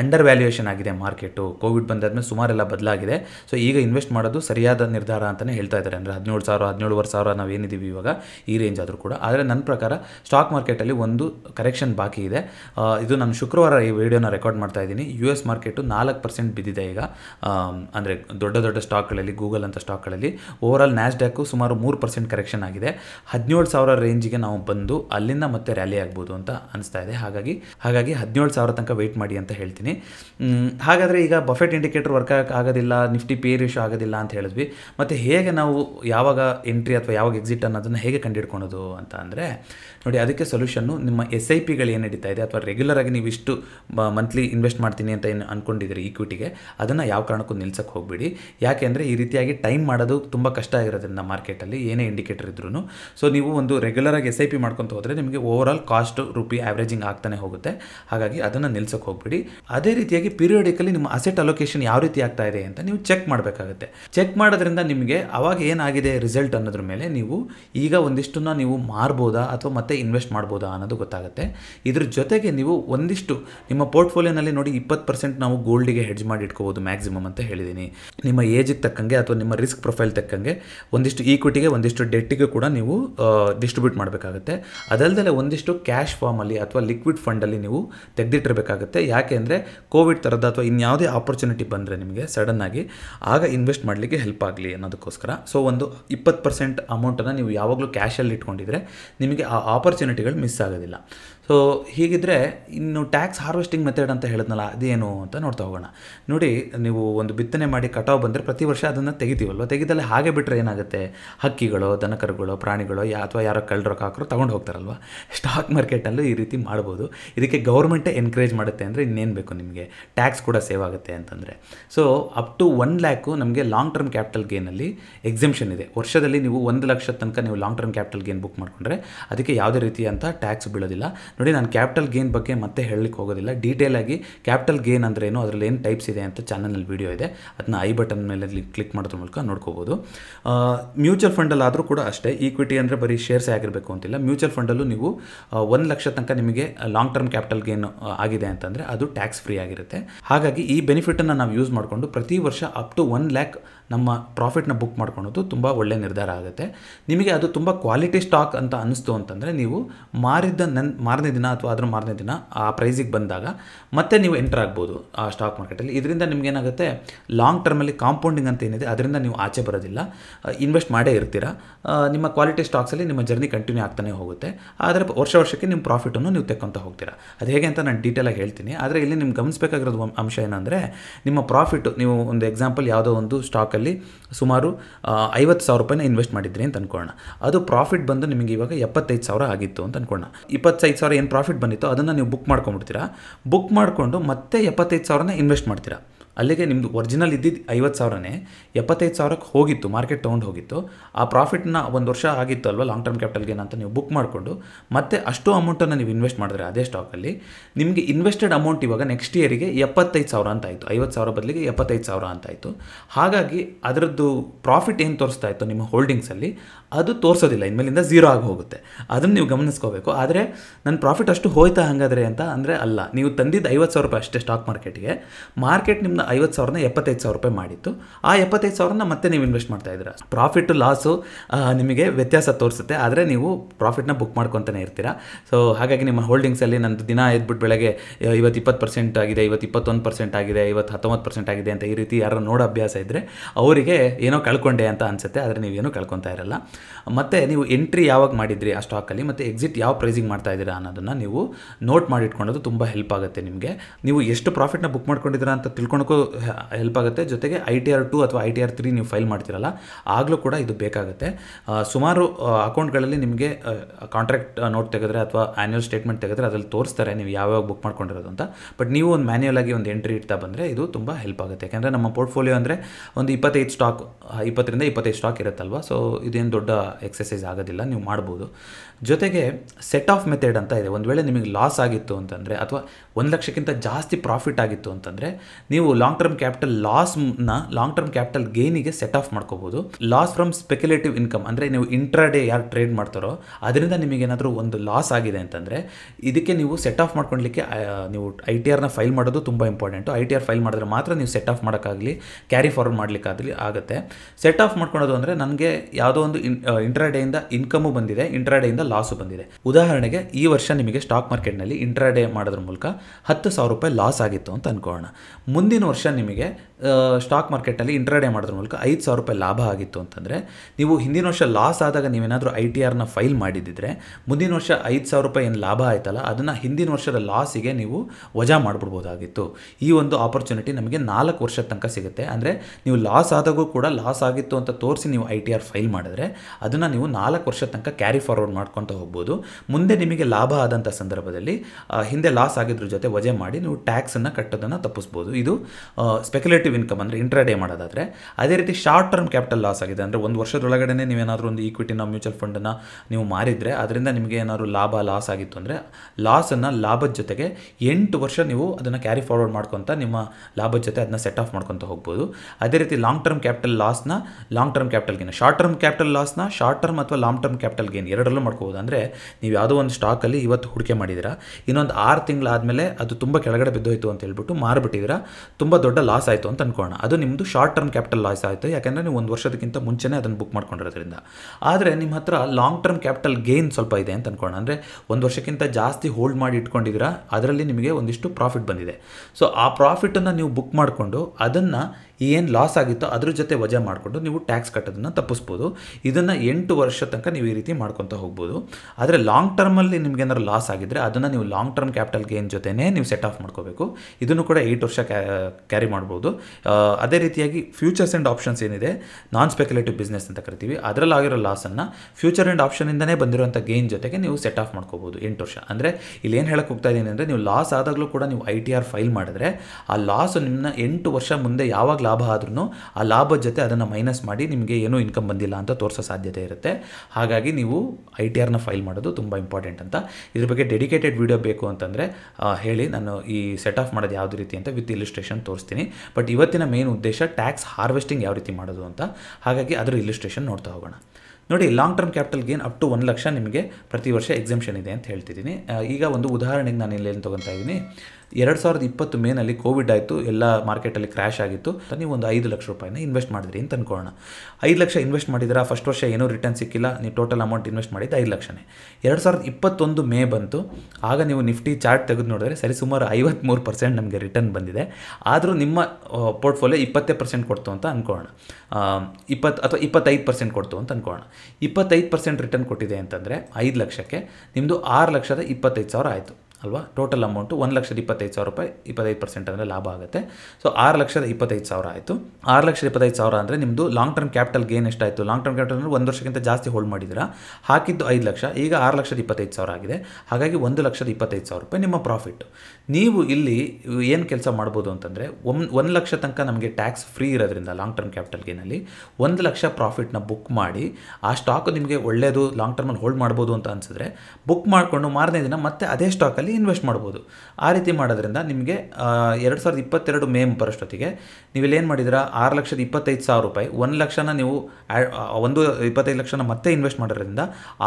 ಅಂಡರ್ ವ್ಯಾಲ್ಯೂಯೇಷನ್ ಆಗಿದೆ ಮಾರ್ಕೆಟು ಕೋವಿಡ್ ಬಂದಾದ್ಮೇಲೆ ಸುಮಾರೆಲ್ಲ ಬದಲಾಗಿದೆ ಸೊ ಈಗ ಇನ್ವೆಸ್ಟ್ ಮಾಡೋದು ಸರಿಯಾದ ನಿರ್ಧಾರ ಅಂತಲೇ ಹೇಳ್ತಾ ಇದ್ದಾರೆ ಅಂದರೆ ಹದಿನೇಳು ಸಾವಿರ ಹದಿನೇಳುವರೆ ಸಾವಿರ ನಾವು ಏನಿದ್ದೀವಿ ಇವಾಗ ಈ ರೇಂಜ್ ಆದರೂ ಕೂಡ ಆದರೆ ನನ್ನ ಪ್ರಕಾರ ಸ್ಟಾಕ್ ಮಾರ್ಕೆಟಲ್ಲಿ ಒಂದು ಕರೆಕ್ಷನ್ ಬಾಕಿ ಇದೆ ಇದು ನಾನು ಶುಕ್ರವಾರ ಈ ವಿಡಿಯೋನ ರೆಕಾರ್ಡ್ ಮಾಡ್ತಾ ಇದ್ದೀನಿ ಯು ಎಸ್ ಮಾರ್ಕೆಟು ನಾಲ್ಕು ಪರ್ಸೆಂಟ್ ಬಿದ್ದಿದೆ ಈಗ ಅಂದರೆ ದೊಡ್ಡ ದೊಡ್ಡ ಸ್ಟಾಕ್ಗಳಲ್ಲಿ ಗೂಗಲ್ ಅಂತ ಸ್ಟಾಕ್ಗಳಲ್ಲಿ ಆಲ್ ನ್ಯಾಸ್ಡ್ಯಾಕು ಸುಮಾರು ಮೂರು ಪರ್ಸೆಂಟ್ ಕರೆಕ್ಷನ್ ಆಗಿದೆ ಹದಿನೇಳು ಸಾವಿರ ರೇಂಜಿಗೆ ನಾವು ಬಂದು ಅಲ್ಲಿಂದ ಮತ್ತೆ ರ್ಯಾಲಿ ಆಗ್ಬೋದು ಅಂತ ಅನಿಸ್ತಾ ಇದೆ ಹಾಗಾಗಿ ಹಾಗಾಗಿ ಹದಿನೇಳು ಸಾವಿರ ತನಕ ವೆಯ್ಟ್ ಮಾಡಿ ಅಂತ ಹೇಳ್ತೀನಿ ಹಾಗಾದರೆ ಈಗ ಬಫೆಟ್ ಇಂಡಿಕೇಟರ್ ವರ್ಕ್ ಆಗೋದಿಲ್ಲ ನಿಫ್ಟಿ ಪೇ ಇಶ್ಯೂ ಆಗೋದಿಲ್ಲ ಅಂತ ಹೇಳಿದ್ವಿ ಮತ್ತು ಹೇಗೆ ನಾವು ಯಾವಾಗ ಎಂಟ್ರಿ ಅಥವಾ ಯಾವಾಗ ಎಕ್ಸಿಟ್ ಅನ್ನೋದನ್ನು ಹೇಗೆ ಕಂಡಿಡ್ಕೊಳೋದು ಅಂತ ಅಂದರೆ ನೋಡಿ ಅದಕ್ಕೆ ಸೊಲ್ಯೂಷನ್ನು ನಿಮ್ಮ ಎಸ್ ಐ ಪಿಗಳು ಏನು ನಡೀತಾ ಇದೆ ಅಥವಾ ರೆಗ್ಯುಲರ್ ಆಗಿ ನೀವು ಇಷ್ಟು ಮಂತ್ಲಿ ಇನ್ವೆಸ್ಟ್ ಮಾಡ್ತೀನಿ ಅಂತ ಏನು ಅಂದ್ಕೊಂಡಿದ್ದೀರಿ ಈಕ್ವಿಟಿಗೆ ಅದನ್ನು ಯಾವ ಕಾರಣಕ್ಕೂ ನಿಲ್ಸಕ್ಕೆ ಹೋಗಬೇಡಿ ಯಾಕೆಂದರೆ ಈ ರೀತಿಯಾಗಿ ಟೈಮ್ ಮಾಡೋದು ತುಂಬ ಕಷ್ಟ ಆಗಿರೋದ್ರಿಂದ ಮಾರ್ಕೆಟಲ್ಲಿ ಏನೇ ಇಂಡಿಕೇಟರ್ ಇದ್ರೂ ಸೊ ನೀವು ಒಂದು ರೆಗ್ಯುಲರ್ ಆಗಿ ಎಸ್ ಐ ಪಿ ಮಾಡ್ಕೊತ ಹೋದರೆ ನಿಮಗೆ over all cost rupee averaging ಆಗ್ತಾನೆ ಹೋಗುತ್ತೆ ಹಾಗಾಗಿ ಅದನ್ನು ನಿಲ್ಸೋಕೆ ಹೋಗ್ಬಿಡಿ ಅದೇ ರೀತಿಯಾಗಿ ಪೀರಿಯೋಡಿಕಲಿ ನಿಮ್ಮ ಅಸೆಟ್ ಅಲೋಕೇಶನ್ ಯಾವ ರೀತಿ ಆಗ್ತಾ ಇದೆ ಅಂತ ನೀವು ಚೆಕ್ ಮಾಡಬೇಕಾಗುತ್ತೆ ಚೆಕ್ ಮಾಡೋದ್ರಿಂದ ನಿಮಗೆ ಅವಾಗ ಏನಾಗಿದೆ ರಿಸಲ್ಟ್ ಅನ್ನೋದ್ರ ಮೇಲೆ ನೀವು ಈಗ ಒಂದಿಷ್ಟನ್ನ ನೀವು ಮಾರ್ಬೋದಾ ಅಥವಾ ಮತ್ತೆ ಇನ್ವೆಸ್ಟ್ ಮಾಡ್ಬೋದಾ ಅನ್ನೋದು ಗೊತ್ತಾಗುತ್ತೆ ಇದ್ರ ಜೊತೆಗೆ ನೀವು ಒಂದಿಷ್ಟು ನಿಮ್ಮ ಪೋರ್ಟ್ಫೋಲಿಯೋನಲ್ಲಿ ನೋಡಿ ಇಪ್ಪತ್ತು ಪರ್ಸೆಂಟ್ ನಾವು ಗೋಲ್ಡಿಗೆ ಹೆಡ್ಜ್ ಮಾಡಿ ಇಟ್ಕೋಬೋದು ಮ್ಯಾಕ್ಸಿಮಮ್ ಅಂತ ಹೇಳಿದ್ದೀನಿ ನಿಮ್ಮ ಏಜಿಗೆ ತಕ್ಕಂಗೆ ಅಥವಾ ನಿಮ್ಮ ರಿಸ್ಕ್ ಪ್ರೊಫೈಲ್ ತಕ್ಕಂಗೆ ಒಂದಿಷ್ಟು ಈಕ್ವಿಟಿಗೆ ಒಂದಿಷ್ಟು ಡೆಟ್ಟಿಗೆ ಕೂಡ ನೀವು ಡಿಸ್ಟ್ರಿಬ್ಯೂಟ್ ಮಾಡಬೇಕಾಗುತ್ತೆ ಅದಲ್ಲದೆ ಒಂದಿಷ್ಟು ಕ್ಯಾಶ್ ಫಾರ್ಮಲ್ಲಿ ಅಥವಾ ಲಿಕ್ವಿಡ್ ಫಂಡಲ್ಲಿ ನೀವು ತೆಗೆದಿಟ್ಟಿರಬೇಕಾಗುತ್ತೆ ಯಾಕೆ ಅಂದರೆ ಕೋವಿಡ್ ಥರದ ಅಥವಾ ಇನ್ಯಾವುದೇ ಆಪರ್ಚುನಿಟಿ ಬಂದರೆ ನಿಮಗೆ ಸಡನ್ನಾಗಿ ಆಗ ಇನ್ವೆಸ್ಟ್ ಮಾಡಲಿಕ್ಕೆ ಹೆಲ್ಪ್ ಆಗಲಿ ಅನ್ನೋದಕ್ಕೋಸ್ಕರ ಸೊ ಒಂದು ಇಪ್ಪತ್ತು ಪರ್ಸೆಂಟ್ ಅಮೌಂಟನ್ನು ನೀವು ಯಾವಾಗಲೂ ಕ್ಯಾಶಲ್ಲಿ ಇಟ್ಕೊಂಡಿದ್ರೆ ನಿಮಗೆ ಆ ಆಪರ್ಚುನಿಟಿಗಳು ಮಿಸ್ ಆಗೋದಿಲ್ಲ ಸೊ ಹೀಗಿದ್ದರೆ ಇನ್ನು ಟ್ಯಾಕ್ಸ್ ಹಾರ್ವೆಸ್ಟಿಂಗ್ ಮೆಥಡ್ ಅಂತ ಹೇಳಿದ್ನಲ್ಲ ಅದೇನು ಅಂತ ನೋಡ್ತಾ ಹೋಗೋಣ ನೋಡಿ ನೀವು ಒಂದು ಬಿತ್ತನೆ ಮಾಡಿ ಕಟಾವ್ ಬಂದರೆ ಪ್ರತಿ ವರ್ಷ ಅದನ್ನು ತೆಗಿತೀವಲ್ವ ತೆಗೆದಲ್ಲಿ ಹಾಗೆ ಬಿಟ್ಟರೆ ಏನಾಗುತ್ತೆ ಹಕ್ಕಿಗಳು ದನಕರುಗಳು ಪ್ರಾಣಿಗಳು ಯಾ ಅಥವಾ ಯಾರೋ ಕಳ್ಳರು ಹಾಕರು ತೊಗೊಂಡು ಹೋಗ್ತಾರಲ್ವ ಸ್ಟಾಕ್ ಮಾರ್ಕೆಟಲ್ಲೂ ಈ ರೀತಿ ಮಾಡ್ಬೋದು ಇದಕ್ಕೆ ಗೌರ್ಮೆಂಟೇ ಎನ್ಕರೇಜ್ ಮಾಡುತ್ತೆ ಅಂದರೆ ಇನ್ನೇನು ಬೇಕು ನಿಮಗೆ ಟ್ಯಾಕ್ಸ್ ಕೂಡ ಸೇವ್ ಆಗುತ್ತೆ ಅಂತಂದರೆ so up to one lakh ನಮಗೆ ಲಾಂಗ್ ಟರ್ಮ್ ಕ್ಯಾಪಿಟಲ್ ಗೇನಲ್ಲಿ ಎಕ್ಸಿಮ್ಷನ್ ಇದೆ ವರ್ಷದಲ್ಲಿ ನೀವು ಒಂದು ಲಕ್ಷ ತನಕ ನೀವು long term capital gain book ಮಾಡಿಕೊಂಡ್ರೆ ಅದಕ್ಕೆ ಯಾವುದೇ ರೀತಿಯಂಥ ಟ್ಯಾಕ್ಸ್ ಬೀಳೋದಿಲ್ಲ ನೋಡಿ ನಾನು ಕ್ಯಾಪಿಟಲ್ ಗೇನ್ ಬಗ್ಗೆ ಮತ್ತೆ ಹೇಳಲಿಕ್ಕೆ ಹೋಗೋದಿಲ್ಲ ಡೀಟೇಲ್ ಆಗಿ ಕ್ಯಾಪಿಟಲ್ ಗೇನ್ ಅಂದರೆ ಏನು ಅದರಲ್ಲಿ ಏನು ಟೈಪ್ಸ್ ಇದೆ ಅಂತ ಚಾನಲಲ್ಲಿ ವೀಡಿಯೋ ಇದೆ ಅದನ್ನ ಐ ಬಟನ್ ಮೇಲೆ ಕ್ಲಿಕ್ ಮಾಡೋದ್ರ ಮೂಲಕ ನೋಡ್ಕೋಬೋದು ಮ್ಯೂಚುವಲ್ ಫಂಡಲ್ಲಿ ಆದರೂ ಕೂಡ ಅಷ್ಟೇ ಈಕ್ವಿಟಿ ಅಂದರೆ ಬರೀ ಶೇರ್ಸ್ ಆಗಿರಬೇಕು ಅಂತಿಲ್ಲ ಮ್ಯೂಚುವಲ್ ಫಂಡಲ್ಲೂ ನೀವು ಒಂದು ಲಕ್ಷ ತನಕ ನಿಮಗೆ ಲಾಂಗ್ ಟರ್ಮ್ ಕ್ಯಾಪಿಟಲ್ ಗೇನ್ ಆಗಿದೆ ಅಂತಂದರೆ ಅದು ಟ್ಯಾಕ್ಸ್ ಫ್ರೀ ಆಗಿರುತ್ತೆ ಹಾಗಾಗಿ ಈ ಬೆನಿಫಿಟನ್ನು ನಾವು ಯೂಸ್ ಮಾಡಿಕೊಂಡು ಪ್ರತಿ ವರ್ಷ ಅಪ್ ಟು ಒನ್ ಲ್ಯಾಕ್ ನಮ್ಮ ಪ್ರಾಫಿಟ್ನ ಬುಕ್ ಮಾಡ್ಕೊಳೋದು ತುಂಬ ಒಳ್ಳೆಯ ನಿರ್ಧಾರ ಆಗುತ್ತೆ ನಿಮಗೆ ಅದು ತುಂಬ ಕ್ವಾಲಿಟಿ ಸ್ಟಾಕ್ ಅಂತ ಅನ್ನಿಸ್ತು ಅಂತಂದರೆ ನೀವು ಮಾರಿದ್ದ ನನ್ನ ಮಾರನೇ ದಿನ ಅಥವಾ ಅದರ ಮಾರನೇ ದಿನ ಆ ಪ್ರೈಸಿಗೆ ಬಂದಾಗ ಮತ್ತೆ ನೀವು ಎಂಟರ್ ಆಗ್ಬೋದು ಆ ಸ್ಟಾಕ್ ಮಾರ್ಕೆಟಲ್ಲಿ ಇದರಿಂದ ನಿಮಗೇನಾಗುತ್ತೆ ಲಾಂಗ್ ಟರ್ಮಲ್ಲಿ ಕಾಂಪೌಂಡಿಂಗ್ ಅಂತ ಏನಿದೆ ಅದರಿಂದ ನೀವು ಆಚೆ ಬರೋದಿಲ್ಲ ಇನ್ವೆಸ್ಟ್ ಮಾಡೇ ಇರ್ತೀರ ನಿಮ್ಮ ಕ್ವಾಲಿಟಿ ಸ್ಟಾಕ್ಸಲ್ಲಿ ನಿಮ್ಮ ಜರ್ನಿ ಕಂಟಿನ್ಯೂ ಆಗ್ತಾನೆ ಹೋಗುತ್ತೆ ಆದರೆ ವರ್ಷ ವರ್ಷಕ್ಕೆ ನಿಮ್ಮ ಪ್ರಾಫಿಟನ್ನು ನೀವು ತೆಕ್ಕೊಂತ ಹೋಗ್ತೀರಾ ಅದು ಹೇಗೆ ಅಂತ ನಾನು ಡೀಟೇಲಾಗಿ ಹೇಳ್ತೀನಿ ಆದರೆ ಇಲ್ಲಿ ನಿಮ್ಗೆ ಗಮನಿಸಬೇಕಾಗಿರೋದು ಅಂಶ ಏನಂದರೆ ನಿಮ್ಮ ಪ್ರಾಫಿಟ್ ನೀವು ಒಂದು ಎಕ್ಸಾಂಪಲ್ ಯಾವುದೋ ಒಂದು ಸ್ಟಾಕ್ ಸ್ಟಾಕಲ್ಲಿ ಸುಮಾರು ಐವತ್ತು ಸಾವಿರ ರೂಪಾಯಿನ ಇನ್ವೆಸ್ಟ್ ಮಾಡಿದ್ರಿ ಅಂತ ಅನ್ಕೊಳ್ಳೋಣ ಅದು ಪ್ರಾಫಿಟ್ ಬಂದು ನಿಮಗೆ ಇವಾಗ ಎಪ್ಪತ್ತೈದು ಸಾವಿರ ಆಗಿತ್ತು ಅಂತ ಅನ್ಕೊಳ್ಳೋಣ ಇಪ್ಪತ್ತೈದು ಸಾವಿರ ಏನು ಪ್ರಾಫಿಟ್ ಬಂದಿತ್ತು ಅದನ್ನು ನೀವು ಬುಕ್ ಮಾಡ್ಕೊಂಡ್ಬಿಡ್ತೀರಾ ಬುಕ್ ಮಾಡಿಕೊಂಡು ಮತ್ತೆ ಎಪ್ಪತ್ತೈದು ಸಾವಿರನ ಇನ್ವೆಸ್ಟ್ ಮಾಡ್ತೀರಾ ಅಲ್ಲಿಗೆ ನಿಮ್ಮದು ಒರಿಜಿನಲ್ ಇದ್ದಿದ್ದು ಐವತ್ತು ಸಾವಿರನೇ ಎಪ್ಪತ್ತೈದು ಸಾವಿರಕ್ಕೆ ಹೋಗಿತ್ತು ಮಾರ್ಕೆಟ್ ತೊಗೊಂಡು ಹೋಗಿತ್ತು ಆ ಪ್ರಾಫಿಟ್ನ ಒಂದು ವರ್ಷ ಆಗಿತ್ತು ಅಲ್ವಾ ಲಾಂಗ್ ಟರ್ಮ್ ಕ್ಯಾಪಿಟಲ್ಗೆ ಗೇನ್ ಅಂತ ನೀವು ಬುಕ್ ಮಾಡಿಕೊಂಡು ಮತ್ತೆ ಅಷ್ಟು ಅಮೌಂಟನ್ನು ನೀವು ಇನ್ವೆಸ್ಟ್ ಮಾಡಿದ್ರೆ ಅದೇ ಸ್ಟಾಕಲ್ಲಿ ನಿಮಗೆ ಇನ್ವೆಸ್ಟೆಡ್ ಅಮೌಂಟ್ ಇವಾಗ ನೆಕ್ಸ್ಟ್ ಇಯರಿಗೆ ಎಪ್ಪತ್ತೈದು ಸಾವಿರ ಅಂತ ಆಯಿತು ಐವತ್ತು ಸಾವಿರ ಬದಲಿಗೆ ಎಪ್ಪತ್ತೈದು ಸಾವಿರ ಅಂತ ಆಯಿತು ಹಾಗಾಗಿ ಅದರದ್ದು ಪ್ರಾಫಿಟ್ ಏನು ತೋರಿಸ್ತಾ ಇತ್ತು ನಿಮ್ಮ ಹೋಲ್ಡಿಂಗ್ಸಲ್ಲಿ ಅದು ತೋರಿಸೋದಿಲ್ಲ ಇನ್ಮೇಲಿಂದ ಝೀರೋ ಆಗಿ ಹೋಗುತ್ತೆ ಅದನ್ನು ನೀವು ಗಮನಿಸ್ಕೋಬೇಕು ಆದರೆ ನನ್ನ ಪ್ರಾಫಿಟ್ ಅಷ್ಟು ಹೋಯ್ತಾ ಹಾಗಾದರೆ ಅಂತ ಅಂದರೆ ಅಲ್ಲ ನೀವು ತಂದಿದ್ದು ಐವತ್ತು ಸಾವಿರ ರೂಪಾಯಿ ಅಷ್ಟೇ ಸ್ಟಾಕ್ ಮಾರ್ಕೆಟ್ಗೆ ಮಾರ್ಕೆಟ್ ನಿಮ್ಮನ್ನ ಐವತ್ತು ಸಾವಿರನ ಎಪ್ಪತ್ತೈದು ಸಾವಿರ ರೂಪಾಯಿ ಮಾಡಿತ್ತು ಆ ಎಪ್ಪತ್ತೈದು ಸಾವಿರನ ಮತ್ತೆ ನೀವು ಇನ್ವೆಸ್ಟ್ ಮಾಡ್ತಾ ಇದ್ದೀರಾ ಪ್ರಾಫಿಟ್ ಲಾಸು ನಿಮಗೆ ವ್ಯತ್ಯಾಸ ತೋರಿಸುತ್ತೆ ಆದರೆ ನೀವು ಪ್ರಾಫಿಟ್ನ ಬುಕ್ ಮಾಡ್ಕೊತಾನೆ ಇರ್ತೀರಾ ಸೊ ಹಾಗಾಗಿ ನಿಮ್ಮ ಹೋಲ್ಡಿಂಗ್ಸಲ್ಲಿ ನಂದು ದಿನ ಎದ್ಬಿಟ್ಟು ಬೆಳಗ್ಗೆ ಇವತ್ತು ಇಪ್ಪತ್ತು ಪರ್ಸೆಂಟ್ ಆಗಿದೆ ಇವತ್ತು ಇಪ್ಪತ್ತೊಂದು ಪರ್ಸೆಂಟ್ ಆಗಿದೆ ಇವತ್ತು ಹತ್ತೊಂಬತ್ತು ಪರ್ಸೆಂಟ್ ಆಗಿದೆ ಅಂತ ಈ ರೀತಿ ಯಾರು ನೋಡೋ ಅಭ್ಯಾಸ ಇದ್ದರೆ ಅವರಿಗೆ ಏನೋ ಕಳ್ಕೊಂಡೆ ಅಂತ ಅನಿಸುತ್ತೆ ಆದರೆ ನೀವೇನೋ ಕಳ್ಕೊತಾ ಇರಲ್ಲ ಮತ್ತು ನೀವು ಎಂಟ್ರಿ ಯಾವಾಗ ಮಾಡಿದ್ರಿ ಆ ಸ್ಟಾಕಲ್ಲಿ ಮತ್ತು ಎಕ್ಸಿಟ್ ಯಾವ ಪ್ರೈಸಿಂಗ್ ಮಾಡ್ತಾ ಇದ್ದೀರಾ ಅನ್ನೋದನ್ನು ನೀವು ನೋಟ್ ಮಾಡಿಟ್ಕೊಳ್ಳೋದು ತುಂಬ ಹೆಲ್ಪ್ ಆಗುತ್ತೆ ನಿಮಗೆ ನೀವು ಎಷ್ಟು ಪ್ರಾಫಿಟ್ನ ಬುಕ್ ಮಾಡ್ಕೊಂಡಿದ್ದೀರಾ ಅಂತ ತಿಳ್ಕೊಂಡು ಮಾಡೋಕ್ಕೂ ಹೆಲ್ಪ್ ಆಗುತ್ತೆ ಜೊತೆಗೆ ಐ ಟಿ ಆರ್ ಟು ಅಥವಾ ಐ ಟಿ ಆರ್ ತ್ರೀ ನೀವು ಫೈಲ್ ಮಾಡ್ತಿರಲ್ಲ ಆಗಲೂ ಕೂಡ ಇದು ಬೇಕಾಗುತ್ತೆ ಸುಮಾರು ಅಕೌಂಟ್ಗಳಲ್ಲಿ ನಿಮಗೆ ಕಾಂಟ್ರಾಕ್ಟ್ ನೋಟ್ ತೆಗೆದ್ರೆ ಅಥವಾ ಆ್ಯನ್ಯಲ್ ಸ್ಟೇಟ್ಮೆಂಟ್ ತೆಗೆದ್ರೆ ಅದರಲ್ಲಿ ತೋರಿಸ್ತಾರೆ ನೀವು ಯಾವ್ಯಾವ ಬುಕ್ ಮಾಡ್ಕೊಂಡಿರೋದು ಅಂತ ಬಟ್ ನೀವು ಒಂದು ಮ್ಯಾನ್ಯಲ್ ಆಗಿ ಒಂದು ಎಂಟ್ರಿ ಇಡ್ತಾ ಬಂದರೆ ಇದು ತುಂಬ ಹೆಲ್ಪ್ ಆಗುತ್ತೆ ಯಾಕೆಂದರೆ ನಮ್ಮ ಪೋರ್ಟ್ಫೋಲಿಯೋ ಅಂದರೆ ಒಂದು ಇಪ್ಪತ್ತೈದು ಸ್ಟಾಕ್ ಇಪ್ಪತ್ತರಿಂದ ಇಪ್ಪತ್ತೈದು ಸ್ಟಾಕ್ ಇರುತ್ತಲ್ವ ಸೊ ಇದೇನು ದೊಡ್ಡ ಎಕ್ಸಸೈಸ್ ಆಗೋದಿಲ್ಲ ನೀವು ಮಾಡ್ಬೋದು ಜೊತೆಗೆ ಸೆಟ್ ಆಫ್ ಮೆಥಡ್ ಅಂತ ಇದೆ ಒಂದು ವೇಳೆ ನಿಮಗೆ ಲಾಸ್ ಆಗಿತ್ತು ಅಂತಂದರೆ ಅಥವಾ ಒಂದು ಲಕ್ಷಕ್ಕಿಂತ ಜಾಸ್ತಿ ಪ್ರಾಫಿಟ್ ಆಗಿತ್ತು ಅಂತಂದರೆ ನೀವು ಲಾಂಗ್ ಟರ್ಮ್ ಕ್ಯಾಪಿಟಲ್ ಲಾಸ್ನ ಲಾಂಗ್ ಟರ್ಮ್ ಕ್ಯಾಪಿಟಲ್ ಗೇನಿಗೆ ಸೆಟ್ ಆಫ್ ಮಾಡ್ಕೋಬೋದು ಲಾಸ್ ಫ್ರಮ್ ಸ್ಪೆಕ್ಯುಲೇಟಿವ್ ಇನ್ಕಮ್ ಅಂದರೆ ನೀವು ಇಂಟ್ರಾ ಡೇ ಯಾರು ಟ್ರೇಡ್ ಮಾಡ್ತಾರೋ ಅದರಿಂದ ನಿಮಗೇನಾದರೂ ಒಂದು ಲಾಸ್ ಆಗಿದೆ ಅಂತಂದರೆ ಇದಕ್ಕೆ ನೀವು ಸೆಟ್ ಆಫ್ ಮಾಡ್ಕೊಳ್ಲಿಕ್ಕೆ ನೀವು ಐ ಟಿ ಆರ್ನ ಫೈಲ್ ಮಾಡೋದು ತುಂಬ important I T R file ಮಾಡಿದ್ರೆ ಮಾತ್ರ ನೀವು ಸೆಟ್ ಆಫ್ ಮಾಡೋಕ್ಕಾಗಲಿ ಕ್ಯಾರಿ ಫಾರ್ವರ್ಡ್ ಮಾಡಲಿಕ್ಕಾಗಲಿ ಆಗುತ್ತೆ ಸೆಟ್ ಆಫ್ ಮಾಡ್ಕೊಳೋದು ಅಂದರೆ ನನಗೆ ಯಾವುದೋ ಒಂದು ಇನ್ ಡೇಯಿಂದ ಇನ್ಕಮು ಬಂದಿದೆ ಇಂಟ್ರಾಡೇಯಿಂದ ಲಾಸ್ ಬಂದಿದೆ ಉದಾಹರಣೆಗೆ ಈ ವರ್ಷ ನಿಮಗೆ ಸ್ಟಾಕ್ ಮಾರ್ಕೆಟ್ ಮಾರ್ಕೆಟ್ನಲ್ಲಿ ಇಂಟ್ರಾಡೇ ಮಾಡೋದ್ರ ಮೂಲಕ ಹತ್ತು ಸಾವಿರ ರೂಪಾಯಿ ಲಾಸ್ ಆಗಿತ್ತು ಅಂತ ಅನ್ಕೋಣ ಮುಂದಿನ ವರ್ಷ ನಿಮಗೆ ಸ್ಟಾಕ್ ಮಾರ್ಕೆಟ್ ನಲ್ಲಿ ಇಂಟ್ರಾಡೇ ಮಾಡೋದ್ರ ಮೂಲಕ ಐದು ಸಾವಿರ ರೂಪಾಯಿ ಲಾಭ ಆಗಿತ್ತು ಅಂತಂದ್ರೆ ನೀವು ಹಿಂದಿನ ವರ್ಷ ಲಾಸ್ ಆದಾಗ ನೀವೇನಾದರೂ ಐ ಟಿ ನ ಫೈಲ್ ಮಾಡಿದ್ರೆ ಮುಂದಿನ ವರ್ಷ ಐದು ಸಾವಿರ ರೂಪಾಯಿ ಏನು ಲಾಭ ಆಯ್ತಲ್ಲ ಅದನ್ನ ಹಿಂದಿನ ವರ್ಷದ ಗೆ ನೀವು ವಜಾ ಮಾಡಿಬಿಡ್ಬೋದಾಗಿತ್ತು ಈ ಒಂದು ಆಪರ್ಚುನಿಟಿ ನಮಗೆ ನಾಲ್ಕು ವರ್ಷ ತನಕ ಸಿಗುತ್ತೆ ಅಂದರೆ ನೀವು ಲಾಸ್ ಆದಾಗೂ ಕೂಡ ಲಾಸ್ ಆಗಿತ್ತು ಅಂತ ತೋರಿಸಿ ನೀವು ಐ ಟಿ ಆರ್ ಫೈಲ್ ಮಾಡಿದ್ರೆ ಅದನ್ನ ನೀವು ನಾಲ್ಕು ವರ್ಷ ತನಕ ಕ್ಯಾರಿ ಫಾರ್ವರ್ಡ್ ಮಾಡ್ತಾ ಮಾಡ್ಕೊತಾ ಹೋಗ್ಬೋದು ಮುಂದೆ ನಿಮಗೆ ಲಾಭ ಆದಂಥ ಸಂದರ್ಭದಲ್ಲಿ ಹಿಂದೆ ಲಾಸ್ ಆಗಿದ್ರ ಜೊತೆ ವಜೆ ಮಾಡಿ ನೀವು ಟ್ಯಾಕ್ಸನ್ನು ಕಟ್ಟೋದನ್ನು ತಪ್ಪಿಸ್ಬೋದು ಇದು ಸ್ಪೆಕ್ಯುಲೇಟಿವ್ ಇನ್ಕಮ್ ಅಂದರೆ ಇಂಟ್ರಾಡೇ ಮಾಡೋದಾದರೆ ಅದೇ ರೀತಿ ಶಾರ್ಟ್ ಟರ್ಮ್ ಕ್ಯಾಪಿಟಲ್ ಲಾಸ್ ಆಗಿದೆ ಅಂದರೆ ಒಂದು ವರ್ಷದೊಳಗಡೆ ನೀವೇನಾದರೂ ಒಂದು ಈಕ್ವಿಟಿನ ಮ್ಯೂಚುವಲ್ ಫಂಡನ್ನು ನೀವು ಮಾರಿದರೆ ಅದರಿಂದ ನಿಮಗೆ ಏನಾದರೂ ಲಾಭ ಲಾಸ್ ಆಗಿತ್ತು ಅಂದರೆ ಲಾಸನ್ನು ಲಾಭದ ಜೊತೆಗೆ ಎಂಟು ವರ್ಷ ನೀವು ಅದನ್ನು ಕ್ಯಾರಿ ಫಾರ್ವರ್ಡ್ ಮಾಡ್ಕೊತ ನಿಮ್ಮ ಲಾಭದ ಜೊತೆ ಅದನ್ನ ಸೆಟ್ ಆಫ್ ಮಾಡ್ಕೊತ ಹೋಗ್ಬೋದು ಅದೇ ರೀತಿ ಲಾಂಗ್ ಟರ್ಮ್ ಕ್ಯಾಪಿಟಲ್ ಲಾಸ್ನ long term capital gain short term capital ಲಾಸ್ನ ಶಾರ್ಟ್ ಟರ್ಮ್ ಅಥವಾ ಲಾಂಗ್ ಟರ್ಮ್ ಕ್ಯಾಪಿಟಲ್ ಗೇನ್ ಎರಡರಲ್ಲೂ ಮಾಡ್ಕೊ ಅಂದರೆ ನೀವು ಯಾವುದೋ ಒಂದು ಸ್ಟಾಕಲ್ಲಿ ಇವತ್ತು ಹೂಡಿಕೆ ಮಾಡಿದ್ದೀರಾ ಇನ್ನೊಂದು ಆರು ತಿಂಗಳಾದಮೇಲೆ ಅದು ತುಂಬ ಕೆಳಗಡೆ ಬಿದ್ದೋಯ್ತು ಅಂತ ಹೇಳ್ಬಿಟ್ಟು ಮಾರಿಬಿಟ್ಟಿದ್ದೀರಾ ತುಂಬ ದೊಡ್ಡ ಲಾಸ್ ಆಯಿತು ಅಂತ ಅನ್ಕೋಣ ಅದು ನಿಮ್ಮದು ಶಾರ್ಟ್ ಟರ್ಮ್ ಕ್ಯಾಪಿಟಲ್ ಲಾಸ್ ಆಯಿತು ಯಾಕೆಂದರೆ ನೀವು ಒಂದು ವರ್ಷದಕ್ಕಿಂತ ಮುಂಚೆನೇ ಅದನ್ನು ಬುಕ್ ಮಾಡ್ಕೊಂಡಿರೋದ್ರಿಂದ ಆದರೆ ನಿಮ್ಮ ಹತ್ರ ಲಾಂಗ್ ಟರ್ಮ್ ಕ್ಯಾಪಿಟಲ್ ಗೇನ್ ಸ್ವಲ್ಪ ಇದೆ ಅಂತ ಅಂದ್ಕೋಣ ಅಂದರೆ ಒಂದು ವರ್ಷಕ್ಕಿಂತ ಜಾಸ್ತಿ ಹೋಲ್ಡ್ ಮಾಡಿ ಇಟ್ಕೊಂಡಿದ್ದೀರಾ ಅದರಲ್ಲಿ ನಿಮಗೆ ಒಂದಿಷ್ಟು ಪ್ರಾಫಿಟ್ ಬಂದಿದೆ ಸೊ ಆ ಪ್ರಾಫಿಟನ್ನು ನೀವು ಬುಕ್ ಮಾಡಿಕೊಂಡು ಅದನ್ನು ಏನು ಲಾಸ್ ಆಗಿತ್ತೋ ಅದ್ರ ಜೊತೆ ವಜಾ ಮಾಡಿಕೊಂಡು ನೀವು ಟ್ಯಾಕ್ಸ್ ಕಟ್ಟೋದನ್ನು ತಪ್ಪಿಸ್ಬೋದು ಇದನ್ನು ಎಂಟು ವರ್ಷ ತನಕ ನೀವು ಈ ರೀತಿ ಮಾಡ್ಕೊತ ಹೋಗ್ಬೋದು ಆದರೆ ಲಾಂಗ್ ಟರ್ಮಲ್ಲಿ ನಿಮ್ಗೆ ಏನಾದ್ರು ಲಾಸ್ ಆಗಿದ್ರೆ ಅದನ್ನು ನೀವು ಲಾಂಗ್ ಟರ್ಮ್ ಕ್ಯಾಪಿಟಲ್ ಗೇನ್ ಜೊತೆನೇ ನೀವು ಸೆಟ್ ಆಫ್ ಮಾಡ್ಕೋಬೇಕು ಇದನ್ನು ಕೂಡ ಏಟ್ ವರ್ಷ ಕ್ಯಾರಿ ಮಾಡ್ಬೋದು ಅದೇ ರೀತಿಯಾಗಿ ಫ್ಯೂಚರ್ಸ್ ಆ್ಯಂಡ್ ಆಪ್ಷನ್ಸ್ ಏನಿದೆ ನಾನ್ ಸ್ಪೆಕ್ಯುಲೇಟಿವ್ ಬಿಸ್ನೆಸ್ ಅಂತ ಕರಿತೀವಿ ಅದರಲ್ಲಾಗಿರೋ ಲಾಸನ್ನು ಫ್ಯೂಚರ್ ಆ್ಯಂಡ್ ಆಪ್ಷನಿಂದನೇ ಬಂದಿರುವಂಥ ಗೇನ್ ಜೊತೆಗೆ ನೀವು ಸೆಟ್ ಆಫ್ ಮಾಡ್ಕೋಬೋದು ಎಂಟು ವರ್ಷ ಅಂದರೆ ಇಲ್ಲಿ ಏನು ಹೇಳಕ್ಕೆ ಹೋಗ್ತಾ ಇದ್ದೀನಿ ಅಂದರೆ ನೀವು ಲಾಸ್ ಆದಾಗಲೂ ಕೂಡ ನೀವು ಐ ಟಿ ಆರ್ ಫೈಲ್ ಮಾಡಿದ್ರೆ ಆ ಲಾಸು ನಿಮ್ಮನ್ನ ಎಂಟು ವರ್ಷ ಮುಂದೆ ಯಾವಾಗ ಲಾಭ ಆದ್ರೂ ಆ ಲಾಭದ ಜೊತೆ ಅದನ್ನು ಮೈನಸ್ ಮಾಡಿ ನಿಮಗೆ ಏನೂ ಇನ್ಕಮ್ ಬಂದಿಲ್ಲ ಅಂತ ತೋರಿಸೋ ಸಾಧ್ಯತೆ ಇರುತ್ತೆ ಹಾಗಾಗಿ ನೀವು ಐ ಟಿ ಆರ್ನ ಫೈಲ್ ಮಾಡೋದು ತುಂಬ ಇಂಪಾರ್ಟೆಂಟ್ ಅಂತ ಇದ್ರ ಬಗ್ಗೆ ಡೆಡಿಕೇಟೆಡ್ ವಿಡಿಯೋ ಬೇಕು ಅಂತಂದರೆ ಹೇಳಿ ನಾನು ಈ ಸೆಟ್ ಆಫ್ ಮಾಡೋದು ಯಾವುದೇ ರೀತಿ ಅಂತ ವಿತ್ ಇಲಿಸ್ಟ್ರೇಷನ್ ತೋರಿಸ್ತೀನಿ ಬಟ್ ಇವತ್ತಿನ ಮೇನ್ ಉದ್ದೇಶ ಟ್ಯಾಕ್ಸ್ ಹಾರ್ವೆಸ್ಟಿಂಗ್ ಯಾವ ರೀತಿ ಮಾಡೋದು ಅಂತ ಹಾಗಾಗಿ ಅದರ ಇಲಿಸ್ಟ್ರೇಷನ್ ನೋಡ್ತಾ ಹೋಗೋಣ ನೋಡಿ long term capital gain up to one ಲಕ್ಷ ನಿಮಗೆ ಪ್ರತಿ ವರ್ಷ ಎಕ್ಸಿಮಿಷನ್ ಇದೆ ಅಂತ ಹೇಳ್ತಿದ್ದೀನಿ ಈಗ ಒಂದು ಉದಾಹರಣೆಗೆ ನಾನು ಇಲ್ಲೇನು ತೊಗೊತಾ ಇದ್ದೀನಿ ಎರಡು ಸಾವಿರದ ಇಪ್ಪತ್ತು ಮೇನಲ್ಲಿ ಕೋವಿಡ್ ಆಯಿತು ಎಲ್ಲ ಮಾರ್ಕೆಟಲ್ಲಿ ಕ್ರ್ಯಾಶ್ ಆಗಿತ್ತು ನೀವು ಒಂದು ಐದು ಲಕ್ಷ ರೂಪಾಯಿನ ಇನ್ವೆಸ್ಟ್ ಮಾಡಿದ್ರಿ ಅಂತ ಅಂದ್ಕೊಳ್ಳೋಣ ಐದು ಲಕ್ಷ ಇನ್ವೆಸ್ಟ್ ಮಾಡಿದ್ರೆ ಫಸ್ಟ್ ವರ್ಷ ಏನೂ ರಿಟರ್ನ್ ಸಿಕ್ಕಿಲ್ಲ ನೀವು ಟೋಟಲ್ ಅಮೌಂಟ್ ಇನ್ವೆಸ್ಟ್ ಮಾಡಿದ್ದು ಐದು ಲಕ್ಷನೇ ಎರಡು ಸಾವಿರದ ಇಪ್ಪತ್ತೊಂದು ಮೇ ಬಂತು ಆಗ ನೀವು ನಿಫ್ಟಿ ಚಾರ್ಟ್ ತೆಗೆದು ನೋಡಿದ್ರೆ ಸರಿ ಸುಮಾರು ಐವತ್ತ್ಮೂರು ಪರ್ಸೆಂಟ್ ನಮಗೆ ರಿಟರ್ನ್ ಬಂದಿದೆ ಆದರೂ ನಿಮ್ಮ ಪೋರ್ಟ್ಫೋಲಿಯೋ ಇಪ್ಪತ್ತೇ ಪರ್ಸೆಂಟ್ ಕೊಡ್ತು ಅಂತ ಅನ್ಕೊಳ್ಳೋಣ ಇಪ್ಪತ್ತು ಅಥವಾ ಇಪ್ಪತ್ತೈದು ಪರ್ಸೆಂಟ್ ಕೊಡ್ತು ಅಂತ ಅನ್ಕೊಳ್ಳೋಣ ಇಪ್ಪತ್ತೈದು ಪರ್ಸೆಂಟ್ ರಿಟರ್ನ್ ಕೊಟ್ಟಿದೆ ಅಂತಂದರೆ ಐದು ಲಕ್ಷಕ್ಕೆ ನಿಮ್ಮದು ಆರು ಲಕ್ಷದ ಇಪ್ಪತ್ತೈದು ಸಾವಿರ ಆಯಿತು ಅಲ್ವಾ ಟೋಟಲ್ ಅಮೌಂಟು ಒಂದು ಲಕ್ಷದ ಇಪ್ಪತ್ತೈದು ಸಾವಿರ ರೂಪಾಯಿ ಇಪ್ಪತ್ತೈದು ಪರ್ಸೆಂಟ್ ಅಂದರೆ ಲಾಭ ಆಗುತ್ತೆ ಸೊ ಆರು ಲಕ್ಷದ ಇಪ್ಪತ್ತೈದು ಸಾವಿರ ಆಯಿತು ಆರು ಲಕ್ಷದ ಇಪ್ಪತ್ತೈದು ಸಾವಿರ ಅಂದರೆ ನಿಮ್ಮದು ಲಾಂಗ್ ಟರ್ಮ್ ಕ್ಯಾಪಿಟಲ್ ಗೇನ್ ಎಷ್ಟಾಯಿತು ಲಾಂಗ್ ಟರ್ಮ್ ಕ್ಯಾಪಿಟಲ್ ಅಂದರೆ ಒಂದು ವರ್ಷಕ್ಕಿಂತ ಜಾಸ್ತಿ ಹೋಲ್ಡ್ ಮಾಡಿದ್ರ ಹಾಕಿದ್ದು ಐದು ಲಕ್ಷ ಈಗ ಆರು ಲಕ್ಷದ ಇಪ್ಪತ್ತೈದು ಸಾವಿರ ಆಗಿದೆ ಹಾಗಾಗಿ ಒಂದು ಲಕ್ಷದ ಇಪ್ಪತ್ತೈದು ಸಾವಿರ ರೂಪಾಯಿ ನಿಮ್ಮ ಪ್ರಾಫಿಟ್ ನೀವು ಇಲ್ಲಿ ಏನು ಕೆಲಸ ಮಾಡ್ಬೋದು ಅಂತಂದರೆ ಒಂದು ಒಂದು ಲಕ್ಷ ತನಕ ನಮಗೆ ಟ್ಯಾಕ್ಸ್ ಫ್ರೀ ಇರೋದ್ರಿಂದ ಲಾಂಗ್ ಟರ್ಮ್ ಕ್ಯಾಪಿಟಲ್ ಗೇನಲ್ಲಿ ಒಂದು ಲಕ್ಷ ಪ್ರಾಫಿಟ್ನ ಬುಕ್ ಮಾಡಿ ಆ ಸ್ಟಾಕ್ ನಿಮಗೆ ಒಳ್ಳೆಯದು ಲಾಂಗ್ ಟರ್ಮಲ್ಲಿ ಹೋಲ್ಡ್ ಮಾಡ್ಬೋದು ಅಂತ ಅನಿಸಿದ್ರೆ ಬುಕ್ ಮಾಡಿಕೊಂಡು ಮಾರನೇ ದಿನ ಮತ್ತೆ ಅದೇ ಸ್ಟಾಕಲ್ಲಿ ಇನ್ವೆಸ್ಟ್ ಮಾಡ್ಬೋದು ಆ ರೀತಿ ಮಾಡೋದ್ರಿಂದ ನಿಮಗೆ ಎರಡು ಸಾವಿರದ ಇಪ್ಪತ್ತೆರಡು ಮೇ ಬರೋಷ್ಟೊತ್ತಿಗೆ ನೀವಿಲ್ಲೇನು ಮಾಡಿದಿರಾ ಆರು ಲಕ್ಷದ ಇಪ್ಪತ್ತೈದು ಸಾವಿರ ರೂಪಾಯಿ ಒಂದು ಲಕ್ಷನ ನೀವು ಒಂದು ಇಪ್ಪತ್ತೈದು ಲಕ್ಷನ ಮತ್ತೆ ಇನ್ವೆಸ್ಟ್ ಮಾಡೋದ್ರಿಂದ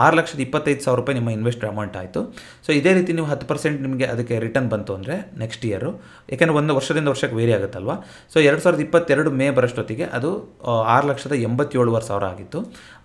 ಆರು ಲಕ್ಷದ ಇಪ್ಪತ್ತೈದು ಸಾವಿರ ರೂಪಾಯಿ ನಿಮ್ಮ ಇನ್ವೆಸ್ಟ್ ಅಮೌಂಟ್ ಆಯಿತು ಸೊ ಇದೇ ರೀತಿ ನೀವು ಹತ್ತು ಪರ್ಸೆಂಟ್ ನಿಮಗೆ ಅದಕ್ಕೆ ರಿಟರ್ನ್ ಬಂತು ಬಂತು ಅಂದರೆ ನೆಕ್ಸ್ಟ್ ಇಯರು ಯಾಕೆಂದರೆ ಒಂದು ವರ್ಷದಿಂದ ವರ್ಷಕ್ಕೆ ವೇರಿ ಆಗುತ್ತಲ್ವಾ ಸೊ ಎರಡು ಸಾವಿರದ ಇಪ್ಪತ್ತೆರಡು ಮೇ ಬರೋಷ್ಟೊತ್ತಿಗೆ ಅದು ಆರು ಲಕ್ಷದ ಎಂಬತ್ತೇಳುವರೆ ಸಾವಿರ ಆಗಿತ್ತು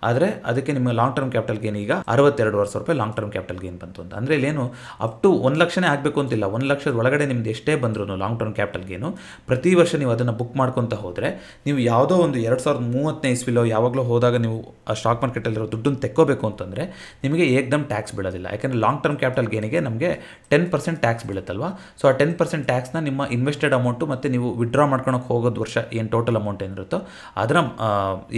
ಆದರೆ ಅದಕ್ಕೆ ನಿಮ್ಮ ಲಾಂಗ್ ಟರ್ಮ್ ಕ್ಯಾಪಿಟಲ್ ಗೇನ್ ಈಗ ಅರವತ್ತೆರಡು ವರ್ಷ ರೂಪಾಯಿ ಲಾಂಗ್ ಟರ್ಮ್ ಕ್ಯಾಪಿಟಲ್ ಗೇನ್ ಬಂತು ಅಂತ ಅಂದರೆ ಇಲ್ಲೇನು ಅಪ್ ಟು ಒಂದು ಲಕ್ಷನೇ ಆಗಬೇಕು ಅಂತಿಲ್ಲ ಒಂದು ಲಕ್ಷದ ಒಳಗಡೆ ನಿಮ್ದು ಎಷ್ಟೇ ಬಂದರೂ ಲಾಂಗ್ ಟರ್ಮ್ ಕ್ಯಾಪಿಟಲ್ ಗೇನು ಪ್ರತಿ ವರ್ಷ ನೀವು ಅದನ್ನು ಬುಕ್ ಮಾಡ್ಕೊತ ಹೋದರೆ ನೀವು ಯಾವುದೋ ಒಂದು ಎರಡು ಸಾವಿರದ ಮೂವತ್ತನೇ ಇಸ್ವಿಲೋ ಯಾವಾಗಲೂ ಹೋದಾಗ ನೀವು ಆ ಸ್ಟಾಕ್ ಮಾರ್ಕೆಟಲ್ಲಿರೋ ದುಡ್ಡನ್ನು ತೆಕ್ಕೋಬೇಕು ಅಂತಂದರೆ ನಿಮಗೆ ಏಕ್ದಮ್ ಟ್ಯಾಕ್ಸ್ ಬೀಳೋದಿಲ್ಲ ಯಾಕಂದರೆ ಲಾಂಗ್ ಟರ್ಮ್ ಕ್ಯಾಪಿಟಲ್ ಗೇನಿಗೆ ನಮಗೆ ಟೆನ್ ಪರ್ಸೆಂಟ್ ಟ್ಯಾಕ್ಸ್ ಬೀಳುತ್ತಲ್ವಾ ಸೊ ಆ ಟೆನ್ ಪರ್ಸೆಂಟ್ ಟ್ಯಾಕ್ಸ್ನ ನಿಮ್ಮ ಇನ್ವೆಸ್ಟೆಡ್ ಅಮೌಂಟು ಮತ್ತು ನೀವು ವಿಡ್ರಾ ಮಾಡ್ಕೊಳಕ್ಕೆ ಹೋಗೋದು ವರ್ಷ ಏನು ಟೋಟಲ್ ಅಮೌಂಟ್ ಏನಿರುತ್ತೋ ಅದರ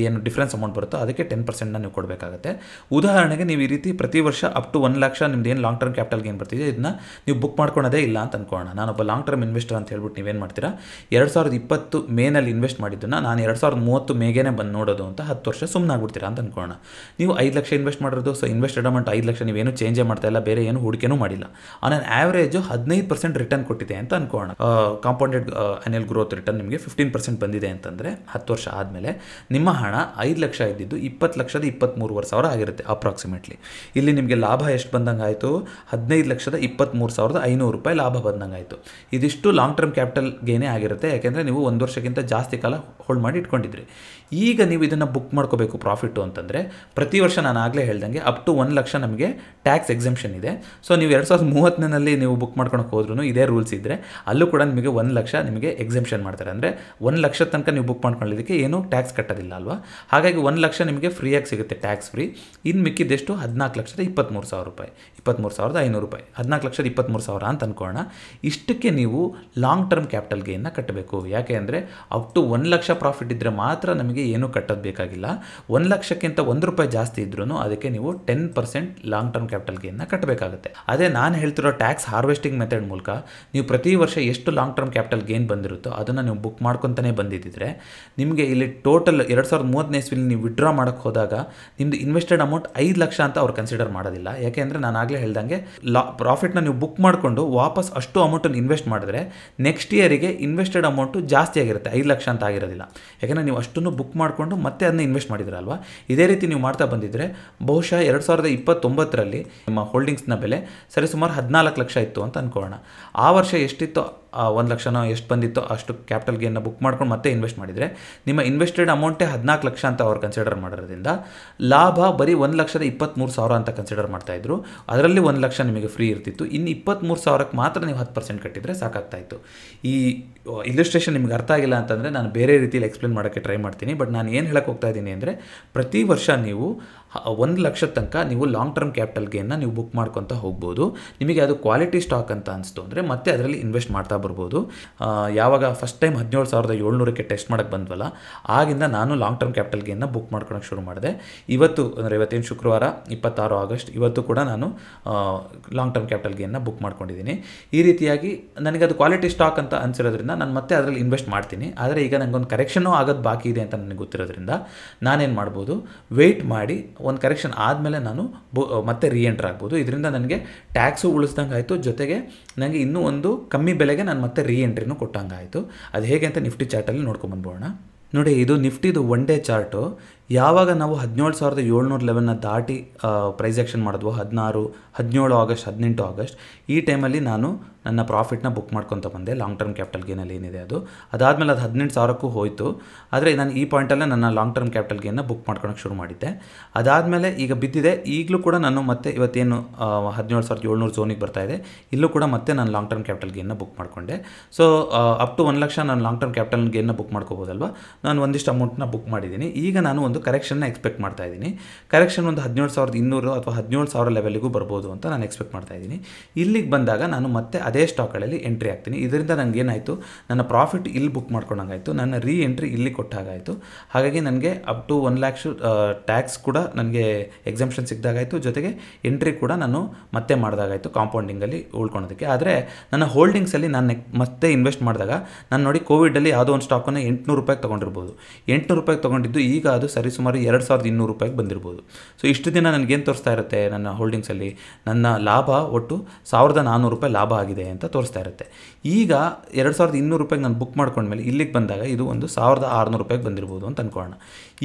ಏನು ಡಿಫ್ರೆನ್ಸ್ ಅಮೌಂಟ್ ಬರುತ್ತೋ ಅದಕ್ಕೆ ಟೆನ್ ಪರ್ಸೆಂಟ್ನ ನೀವು ಕೊಡಬೇಕಾಗುತ್ತೆ ಉದಾಹರಣೆಗೆ ನೀವು ಈ ರೀತಿ ಪ್ರತಿ ವರ್ಷ ಅಪ್ ಟು ಒನ್ ಲಕ್ಷ ನಿಮ್ದು ಏನು ಲಾಂಗ್ ಟರ್ಮ್ ಕ್ಯಾಪಿಟಲ್ಗೆ ಏನು ಬರ್ತಿದೆ ಇದನ್ನ ನೀವು ಬುಕ್ ಮಾಡ್ಕೊಳೋದೇ ಇಲ್ಲ ಅಂತ ಅನ್ಕೋಣ ನಾನೊಬ್ಬ ಲಾಂಗ್ ಟರ್ಮ್ ಇನ್ವೆಸ್ಟರ್ ಅಂತ ಹೇಳ್ಬಿಟ್ಟು ನೀವೇನು ಮಾಡ್ತೀರಾ ಎರಡು ಸಾವಿರದ ಇಪ್ಪತ್ತು ಮೇನಲ್ಲಿ ಇನ್ವೆಸ್ಟ್ ಮಾಡಿದ್ದನ್ನು ನಾನು ಎರಡು ಸಾವಿರದ ಮೂವತ್ತು ಮೇಗೇನೆ ಬಂದು ನೋಡೋದು ಅಂತ ಹತ್ತು ವರ್ಷ ಸುಮ್ಮನಾಗ್ಬಿಡ್ತೀರಾ ಅಂತ ಅನ್ಕೋಣ ನೀವು ಐದು ಲಕ್ಷ ಇನ್ವೆಸ್ಟ್ ಮಾಡಿರೋದು ಸೊ ಇನ್ವೆಸ್ಟೆಡ್ ಅಮೌಂಟ್ ಐದು ಲಕ್ಷ ನೀವೇನು ಚೇಂಜೇ ಮಾಡ್ತಾ ಇಲ್ಲ ಬೇರೆ ಏನು ಹೂಡಿಕೆನೂ ಮಾಡಿಲ್ಲ ಆನ್ ಆನ್ ಹದಿನೈದು ಪರ್ಸೆಂಟ್ ಪರ್ಸೆಂಟ್ ರಿಟರ್ನ್ ಕೊಟ್ಟಿದೆ ಅಂತ ಅನ್ಕೋಣ ಕಾಂಪೌಂಡೆಡ್ ಅನ್ಯಲ್ ಗ್ರೋತ್ ರಿಟರ್ನ್ ನಿಮಗೆ ಫಿಫ್ಟೀನ್ ಪರ್ಸೆಂಟ್ ಬಂದಿದೆ ಅಂತಂದರೆ ಹತ್ತು ವರ್ಷ ಆದಮೇಲೆ ನಿಮ್ಮ ಹಣ ಐದು ಲಕ್ಷ ಇದ್ದಿದ್ದು ಇಪ್ಪತ್ತು ಲಕ್ಷದ ಇಪ್ಪತ್ತ್ಮೂರುವರೆ ಸಾವಿರ ಆಗಿರುತ್ತೆ ಅಪ್ರಾಕ್ಸಿಮೇಟ್ಲಿ ಇಲ್ಲಿ ನಿಮಗೆ ಲಾಭ ಎಷ್ಟು ಬಂದಂಗೆ ಆಯಿತು ಹದಿನೈದು ಲಕ್ಷದ ಇಪ್ಪತ್ತ್ಮೂರು ಸಾವಿರದ ಐನೂರು ರೂಪಾಯಿ ಲಾಭ ಬಂದಂಗೆ ಆಯಿತು ಇದಿಷ್ಟು ಲಾಂಗ್ ಟರ್ಮ್ ಕ್ಯಾಪಿಟಲ್ ಗೇನೇ ಆಗಿರುತ್ತೆ ಯಾಕೆಂದರೆ ನೀವು ಒಂದು ವರ್ಷಕ್ಕಿಂತ ಜಾಸ್ತಿ ಕಾಲ ಹೋಲ್ಡ್ ಮಾಡಿ ಇಟ್ಕೊಂಡಿದ್ರಿ ಈಗ ನೀವು ಇದನ್ನು ಬುಕ್ ಮಾಡ್ಕೋಬೇಕು ಪ್ರಾಫಿಟ್ಟು ಅಂತಂದರೆ ಪ್ರತಿ ವರ್ಷ ನಾನು ಆಗಲೇ ಹೇಳ್ದಂಗೆ ಅಪ್ ಟು ಒನ್ ಲಕ್ಷ ನಮಗೆ ಟ್ಯಾಕ್ಸ್ ಎಕ್ಸೆಂಪ್ಷನ್ ಇದೆ ಸೊ ನೀವು ಎರಡು ಸಾವಿರದ ಮೂವತ್ತನಲ್ಲಿ ನೀವು ಬುಕ್ ಮಾಡ್ಕೊಳಕ್ಕೆ ಹೋದ್ರೂ ಇದೇ ರೂಲ್ಸ್ ಇದ್ದರೆ ಅಲ್ಲೂ ಕೂಡ ನಿಮಗೆ ಒಂದು ಲಕ್ಷ ನಿಮಗೆ ಎಕ್ಸೆಂಪ್ಷನ್ ಮಾಡ್ತಾರೆ ಅಂದರೆ ಒಂದು ಲಕ್ಷ ತನಕ ನೀವು ಬುಕ್ ಮಾಡ್ಕೊಳ್ಳೋದಕ್ಕೆ ಏನೂ ಟ್ಯಾಕ್ಸ್ ಕಟ್ಟೋದಿಲ್ಲ ಅಲ್ವಾ ಹಾಗಾಗಿ ಒಂದು ಲಕ್ಷ ನಿಮಗೆ ಫ್ರೀಯಾಗಿ ಸಿಗುತ್ತೆ ಟ್ಯಾಕ್ಸ್ ಫ್ರೀ ಇನ್ನು ಮಿಕ್ಕಿದ್ದೆಷ್ಟು ಹದಿನಾಲ್ಕು ಲಕ್ಷದ ಇಪ್ಪತ್ತ್ಮೂರು ಸಾವಿರ ರೂಪಾಯಿ ಇಪ್ಪತ್ತ್ಮೂರು ಸಾವಿರದ ಐನೂರು ರೂಪಾಯಿ ಹದಿನಾಲ್ಕು ಲಕ್ಷದ ಇಪ್ಪತ್ತ್ಮೂರು ಸಾವಿರ ಅಂತ ಅಂದ್ಕೊಳ್ಳೋಣ ಇಷ್ಟಕ್ಕೆ ನೀವು ಲಾಂಗ್ ಟರ್ಮ್ ಕ್ಯಾಪಿಟಲ್ ಗೇನ್ನ ಕಟ್ಟಬೇಕು ಯಾಕೆ ಅಂದರೆ ಅಪ್ ಟು ಒಂದು ಲಕ್ಷ ಪ್ರಾಫಿಟ್ ಇದ್ದರೆ ಮಾತ್ರ ನಮಗೆ ನಿಮಗೆ ಏನೂ ಕಟ್ಟೋದು ಬೇಕಾಗಿಲ್ಲ ಒಂದು ಲಕ್ಷಕ್ಕಿಂತ ಒಂದು ರೂಪಾಯಿ ಜಾಸ್ತಿ ಇದ್ರೂ ಅದಕ್ಕೆ ನೀವು ten percent long term capital ಗೇನ್ನ ಕಟ್ಟಬೇಕಾಗುತ್ತೆ ಅದೇ ನಾನು ಹೇಳ್ತಿರೋ ಟ್ಯಾಕ್ಸ್ ಹಾರ್ವೆಸ್ಟಿಂಗ್ ಮೆಥಡ್ ಮೂಲಕ ನೀವು ಪ್ರತಿ ವರ್ಷ ಎಷ್ಟು ಲಾಂಗ್ ಟರ್ಮ್ ಕ್ಯಾಪಿಟಲ್ ಗೇನ್ ಬಂದಿರುತ್ತೋ ಅದನ್ನು ನೀವು ಬುಕ್ ಮಾಡ್ಕೊತಾನೆ ಬಂದಿದ್ದರೆ ನಿಮಗೆ ಇಲ್ಲಿ ಟೋಟಲ್ ಎರಡು ಸಾವಿರದ ಮೂವತ್ತನೇ ಇಸ್ವಿಲಿ ನೀವು ವಿಡ್ರಾ ಮಾಡೋಕ್ಕೆ ಹೋದಾಗ ನಿಮ್ದು ಇನ್ವೆಸ್ಟೆಡ್ ಅಮೌಂಟ್ ಐದು ಲಕ್ಷ ಅಂತ ಅವ್ರು ಕನ್ಸಿಡರ್ ಮಾಡೋದಿಲ್ಲ ಯಾಕೆಂದರೆ ನಾನು ಆಗಲೇ ಹೇಳ್ದಂಗೆ ಲಾ ಪ್ರಾಫಿಟ್ನ ನೀವು ಬುಕ್ ಮಾಡಿಕೊಂಡು ವಾಪಸ್ ಅಷ್ಟು ಅಮೌಂಟನ್ನು ಇನ್ವೆಸ್ಟ್ ಮಾಡಿದ್ರೆ ನೆಕ್ಸ್ಟ್ ಇಯರಿಗೆ ಇನ್ವೆಸ್ಟೆಡ್ ಅಮೌಂಟು ಜಾಸ್ತಿ ಆಗಿರುತ್ತೆ ಐದು ಲಕ್ಷ ಅಂತ ಆಗಿರೋದಿಲ್ಲ ಯಾಕೆಂದರೆ ನೀವು ಅಷ್ಟನ್ನು ಬುಕ್ ಬುಕ್ ಮಾಡಿಕೊಂಡು ಮತ್ತೆ ಅದನ್ನ ಇನ್ವೆಸ್ಟ್ ಮಾಡಿದ್ರಲ್ವಾ ಇದೇ ರೀತಿ ನೀವು ಮಾಡ್ತಾ ಬಂದಿದ್ರೆ ಬಹುಶಃ ಎರಡು ಸಾವಿರದ ಇಪ್ಪತ್ತೊಂಬತ್ತರಲ್ಲಿ ನಿಮ್ಮ ಹೋಲ್ಡಿಂಗ್ಸ್ನ ಬೆಲೆ ಸರಿಸುಮಾರು ಹದಿನಾಲ್ಕು ಲಕ್ಷ ಇತ್ತು ಅಂತ ಅಂದ್ಕೊಳ್ಳೋಣ ಆ ವರ್ಷ ಎಷ್ಟಿತ್ತು ಒಂದು ಲಕ್ಷನ ಎಷ್ಟು ಬಂದಿತ್ತೋ ಅಷ್ಟು ಕ್ಯಾಪಿಟಲ್ ಗೇನ್ನ ಬುಕ್ ಮಾಡ್ಕೊಂಡು ಮತ್ತೆ ಇನ್ವೆಸ್ಟ್ ಮಾಡಿದರೆ ನಿಮ್ಮ ಇನ್ವೆಸ್ಟೆಡ್ ಅಮೌಂಟೇ ಹದಿನಾಲ್ಕು ಲಕ್ಷ ಅಂತ ಅವ್ರು ಕನ್ಸಿಡರ್ ಮಾಡಿರೋದ್ರಿಂದ ಲಾಭ ಬರೀ ಒಂದು ಲಕ್ಷದ ಇಪ್ಪತ್ತ್ಮೂರು ಸಾವಿರ ಅಂತ ಕನ್ಸಿಡರ್ ಮಾಡ್ತಾಯಿದ್ರು ಅದರಲ್ಲಿ ಒಂದು ಲಕ್ಷ ನಿಮಗೆ ಫ್ರೀ ಇರ್ತಿತ್ತು ಇನ್ನು ಇಪ್ಪತ್ತ್ಮೂರು ಸಾವಿರಕ್ಕೆ ಮಾತ್ರ ನೀವು ಹತ್ತು ಪರ್ಸೆಂಟ್ ಕಟ್ಟಿದರೆ ಸಾಕಾಗ್ತಾಯಿತ್ತು ಈ ಇಲ್ಲಿಸ್ಟ್ರೇಷನ್ ನಿಮ್ಗೆ ಅರ್ಥ ಆಗಿಲ್ಲ ಅಂತಂದರೆ ನಾನು ಬೇರೆ ರೀತಿಯಲ್ಲಿ ಎಕ್ಸ್ಪ್ಲೇನ್ ಮಾಡೋಕ್ಕೆ ಟ್ರೈ ಮಾಡ್ತೀನಿ ಬಟ್ ನಾನು ಏನು ಹೇಳಕ್ಕೆ ಹೋಗ್ತಾ ಇದ್ದೀನಿ ಅಂದರೆ ಪ್ರತಿ ವರ್ಷ ನೀವು ಒಂದು ಲಕ್ಷದ ತನಕ ನೀವು ಲಾಂಗ್ ಟರ್ಮ್ ಕ್ಯಾಪಿಟಲ್ ಗೇನ್ನ ನೀವು ಬುಕ್ ಮಾಡ್ಕೊತಾ ಹೋಗ್ಬೋದು ನಿಮಗೆ ಅದು ಕ್ವಾಲಿಟಿ ಸ್ಟಾಕ್ ಅಂತ ಅನಿಸ್ತು ಅಂದರೆ ಮತ್ತೆ ಅದರಲ್ಲಿ ಇನ್ವೆಸ್ಟ್ ಮಾಡ್ತಾ ಬರ್ಬೋದು ಯಾವಾಗ ಫಸ್ಟ್ ಟೈಮ್ ಹದಿನೇಳು ಸಾವಿರದ ಏಳ್ನೂರಕ್ಕೆ ಟೆಸ್ಟ್ ಮಾಡಕ್ಕೆ ಬಂದ್ವಲ್ಲ ಆಗಿಂದ ನಾನು ಲಾಂಗ್ ಟರ್ಮ್ ಕ್ಯಾಪಿಟಲ್ ಗೇನ್ನ ಬುಕ್ ಮಾಡ್ಕೊಳಕ್ಕೆ ಶುರು ಮಾಡಿದೆ ಇವತ್ತು ಅಂದರೆ ಇವತ್ತೇನು ಶುಕ್ರವಾರ ಇಪ್ಪತ್ತಾರು ಆಗಸ್ಟ್ ಇವತ್ತು ಕೂಡ ನಾನು ಲಾಂಗ್ ಟರ್ಮ್ ಕ್ಯಾಪಿಟಲ್ ಗೇನ್ನ ಬುಕ್ ಮಾಡ್ಕೊಂಡಿದ್ದೀನಿ ಈ ರೀತಿಯಾಗಿ ನನಗೆ ಅದು ಕ್ವಾಲಿಟಿ ಸ್ಟಾಕ್ ಅಂತ ಅನಿಸಿರೋದ್ರಿಂದ ನಾನು ಮತ್ತೆ ಅದರಲ್ಲಿ ಇನ್ವೆಸ್ಟ್ ಮಾಡ್ತೀನಿ ಆದರೆ ಈಗ ನನಗೊಂದು ಕರೆಕ್ಷನೂ ಆಗೋದು ಬಾಕಿ ಇದೆ ಅಂತ ನನಗೆ ಗೊತ್ತಿರೋದ್ರಿಂದ ನಾನೇನು ಮಾಡ್ಬೋದು ವೆಯ್ಟ್ ಮಾಡಿ ಒಂದು ಕರೆಕ್ಷನ್ ಆದಮೇಲೆ ನಾನು ಬು ಮತ್ತೆ ರಿಯೆಂಟ್ರ್ ಆಗ್ಬೋದು ಇದರಿಂದ ನನಗೆ ಟ್ಯಾಕ್ಸು ಉಳಿಸ್ದಂಗೆ ಆಯಿತು ಜೊತೆಗೆ ನನಗೆ ಇನ್ನೂ ಒಂದು ಕಮ್ಮಿ ಬೆಲೆಗೆ ನಾನು ಮತ್ತೆ ರೀಎಂಟ್ರಿನೂ ಕೊಟ್ಟಂಗೆ ಆಯಿತು ಅದು ಹೇಗೆ ಅಂತ ನಿಫ್ಟಿ ಚಾರ್ಟಲ್ಲಿ ನೋಡ್ಕೊಂಬಂದ್ಬೋಣ ನೋಡಿ ಇದು ನಿಫ್ಟಿದು ಒನ್ ಡೇ ಚಾರ್ಟು ಯಾವಾಗ ನಾವು ಹದಿನೇಳು ಸಾವಿರದ ಏಳ್ನೂರ ಲೆವೆನ್ನ ದಾಟಿ ಪ್ರೈಸ್ ಆ್ಯಕ್ಷನ್ ಮಾಡಿದ್ವೋ ಹದಿನಾರು ಹದಿನೇಳು ಆಗಸ್ಟ್ ಹದಿನೆಂಟು ಆಗಸ್ಟ್ ಈ ಟೈಮಲ್ಲಿ ನಾನು ನನ್ನ ಪ್ರಾಫಿಟ್ನ ಬುಕ್ ಮಾಡ್ಕೊತ ಬಂದೆ ಲಾಂಗ್ ಟರ್ಮ್ ಕ್ಯಾಪಿಟಲ್ ಗೇನಲ್ಲಿ ಏನಿದೆ ಅದು ಅದಾದಮೇಲೆ ಅದು ಹದಿನೆಂಟು ಸಾವಿರಕ್ಕೂ ಹೋಯಿತು ಆದರೆ ನಾನು ಈ ಪಾಯಿಂಟಲ್ಲೇ ನನ್ನ ಲಾಂಗ್ ಟರ್ಮ್ ಕ್ಯಾಪಿಟಲ್ ಗೇನ್ನ ಬುಕ್ ಮಾಡ್ಕೊಳಕ್ಕೆ ಶುರು ಮಾಡಿದ್ದೆ ಅದಾದಮೇಲೆ ಈಗ ಬಿದ್ದಿದೆ ಈಗಲೂ ಕೂಡ ನಾನು ಮತ್ತೆ ಇವತ್ತೇನು ಹದಿನೇಳು ಸಾವಿರದ ಏಳ್ನೂರು ಝೋನಿಗೆ ಬರ್ತಾ ಇದೆ ಇಲ್ಲೂ ಕೂಡ ಮತ್ತೆ ನಾನು ಲಾಂಗ್ ಟರ್ಮ್ ಕ್ಯಾಪಿಟಲ್ ಗೇನ್ನ ಬುಕ್ ಮಾಡಿಕೊಂಡೆ ಸೊ ಅಪ್ ಟು ಒನ್ ಲಕ್ಷ ನಾನು ಲಾಂಗ್ ಟರ್ಮ್ ಕ್ಯಾಪಿಟಲ್ ಗೇನ್ನ ಬುಕ್ ಮಾಡ್ಕೋಬೋದಲ್ವ ನಾನು ಒಂದಿಷ್ಟು ಅಮೌಂಟ್ನ ಬುಕ್ ಮಾಡಿದ್ದೀನಿ ಈಗ ನಾನು ಒಂದು ಕರೆಕ್ಷನ್ನ ಎಕ್ಸ್ಪೆಕ್ಟ್ ಮಾಡ್ತಾ ಇದ್ದೀನಿ ಕರೆಕ್ಷನ್ ಒಂದು ಹದಿನೇಳು ಸಾವಿರದ ಇನ್ನೂರು ಅಥವಾ ಹದಿನೇಳು ಸಾವಿರ ಲೆವೆಲಿಗೂ ಬರ್ಬೋದು ಅಂತ ನಾನು ಎಕ್ಸ್ಪೆಕ್ಟ್ ಮಾಡ್ತಾ ಇದ್ದೀನಿ ಇಲ್ಲಿಗೆ ಬಂದಾಗ ನಾನು ಮತ್ತೆ ಅದೇ ಸ್ಟಾಕ್ಗಳಲ್ಲಿ ಎಂಟ್ರಿ ಆಗ್ತೀನಿ ಇದರಿಂದ ನನಗೆ ಏನಾಯಿತು ನನ್ನ ಪ್ರಾಫಿಟ್ ಇಲ್ಲಿ ಬುಕ್ ಮಾಡ್ಕೊಂಡಂಗಾಯಿತು ನನ್ನ ರೀ ಎಂಟ್ರಿ ಇಲ್ಲಿ ಕೊಟ್ಟಾಗಾಯಿತು ಹಾಗಾಗಿ ನನಗೆ up to one lakhs tax ಕೂಡ ನನಗೆ ಎಕ್ಸಾಮ್ಷನ್ ಸಿಕ್ಕಿದಾಗಾಯಿತು ಜೊತೆಗೆ ಎಂಟ್ರಿ ಕೂಡ ನಾನು ಮತ್ತೆ ಮಾಡಿದಾಗಾಯಿತು ಕಾಂಪೌಂಡಿಂಗಲ್ಲಿ ಉಳ್ಕೊಳೋದಕ್ಕೆ ಆದರೆ ನನ್ನ ಹೋಲ್ಡಿಂಗ್ಸಲ್ಲಿ ನಾನು ಮತ್ತೆ ಇನ್ವೆಸ್ಟ್ ಮಾಡಿದಾಗ ನಾನು ನೋಡಿ ಕೋವಿಡಲ್ಲಿ ಯಾವುದೋ ಒಂದು ಸ್ಟಾಕನ್ನು ಎಂಟುನೂರು ರೂಪಾಯಿಗೆ ತೊಗೊಂಡಿರ್ಬೋದು ಎಂಟುನೂರು ರೂಪಾಯಿಗೆ ತೊಗೊಂಡಿದ್ದು ಈಗ ಅದು ಸರಿಸುಮಾರು ಎರಡು ಸಾವಿರದ ಇನ್ನೂರು ರೂಪಾಯಿಗೆ ಬಂದಿರ್ಬೋದು ಸೊ ಇಷ್ಟು ದಿನ ನನಗೇನು ತೋರಿಸ್ತಾ ಇರುತ್ತೆ ನನ್ನ ಹೋಲ್ಡಿಂಗ್ಸಲ್ಲಿ ನನ್ನ ಲಾಭ ಒಟ್ಟು ಸಾವಿರದ ನಾನ್ನೂರು ರೂಪಾಯಿ ಲಾಭ ಆಗಿದೆ ಅಂತ ತೋರಿಸ್ತಾ ಇರುತ್ತೆ ಈಗ ಎರಡು ಸಾವಿರದ ಇನ್ನೂರು ರೂಪಾಯಿಗೆ ನಾನು ಬುಕ್ ಮಾಡ್ಕೊಂಡ್ಮೇಲೆ ಇಲ್ಲಿಗೆ ಬಂದಾಗ ಇದು ಒಂದು ಸಾವಿರದ ಆರುನೂರು ರೂಪಾಯಿಗೆ ಬಂದಿರ್ಬೋದು ಅಂತ ಅಂದ್ಕೊಳ್ಳೋಣ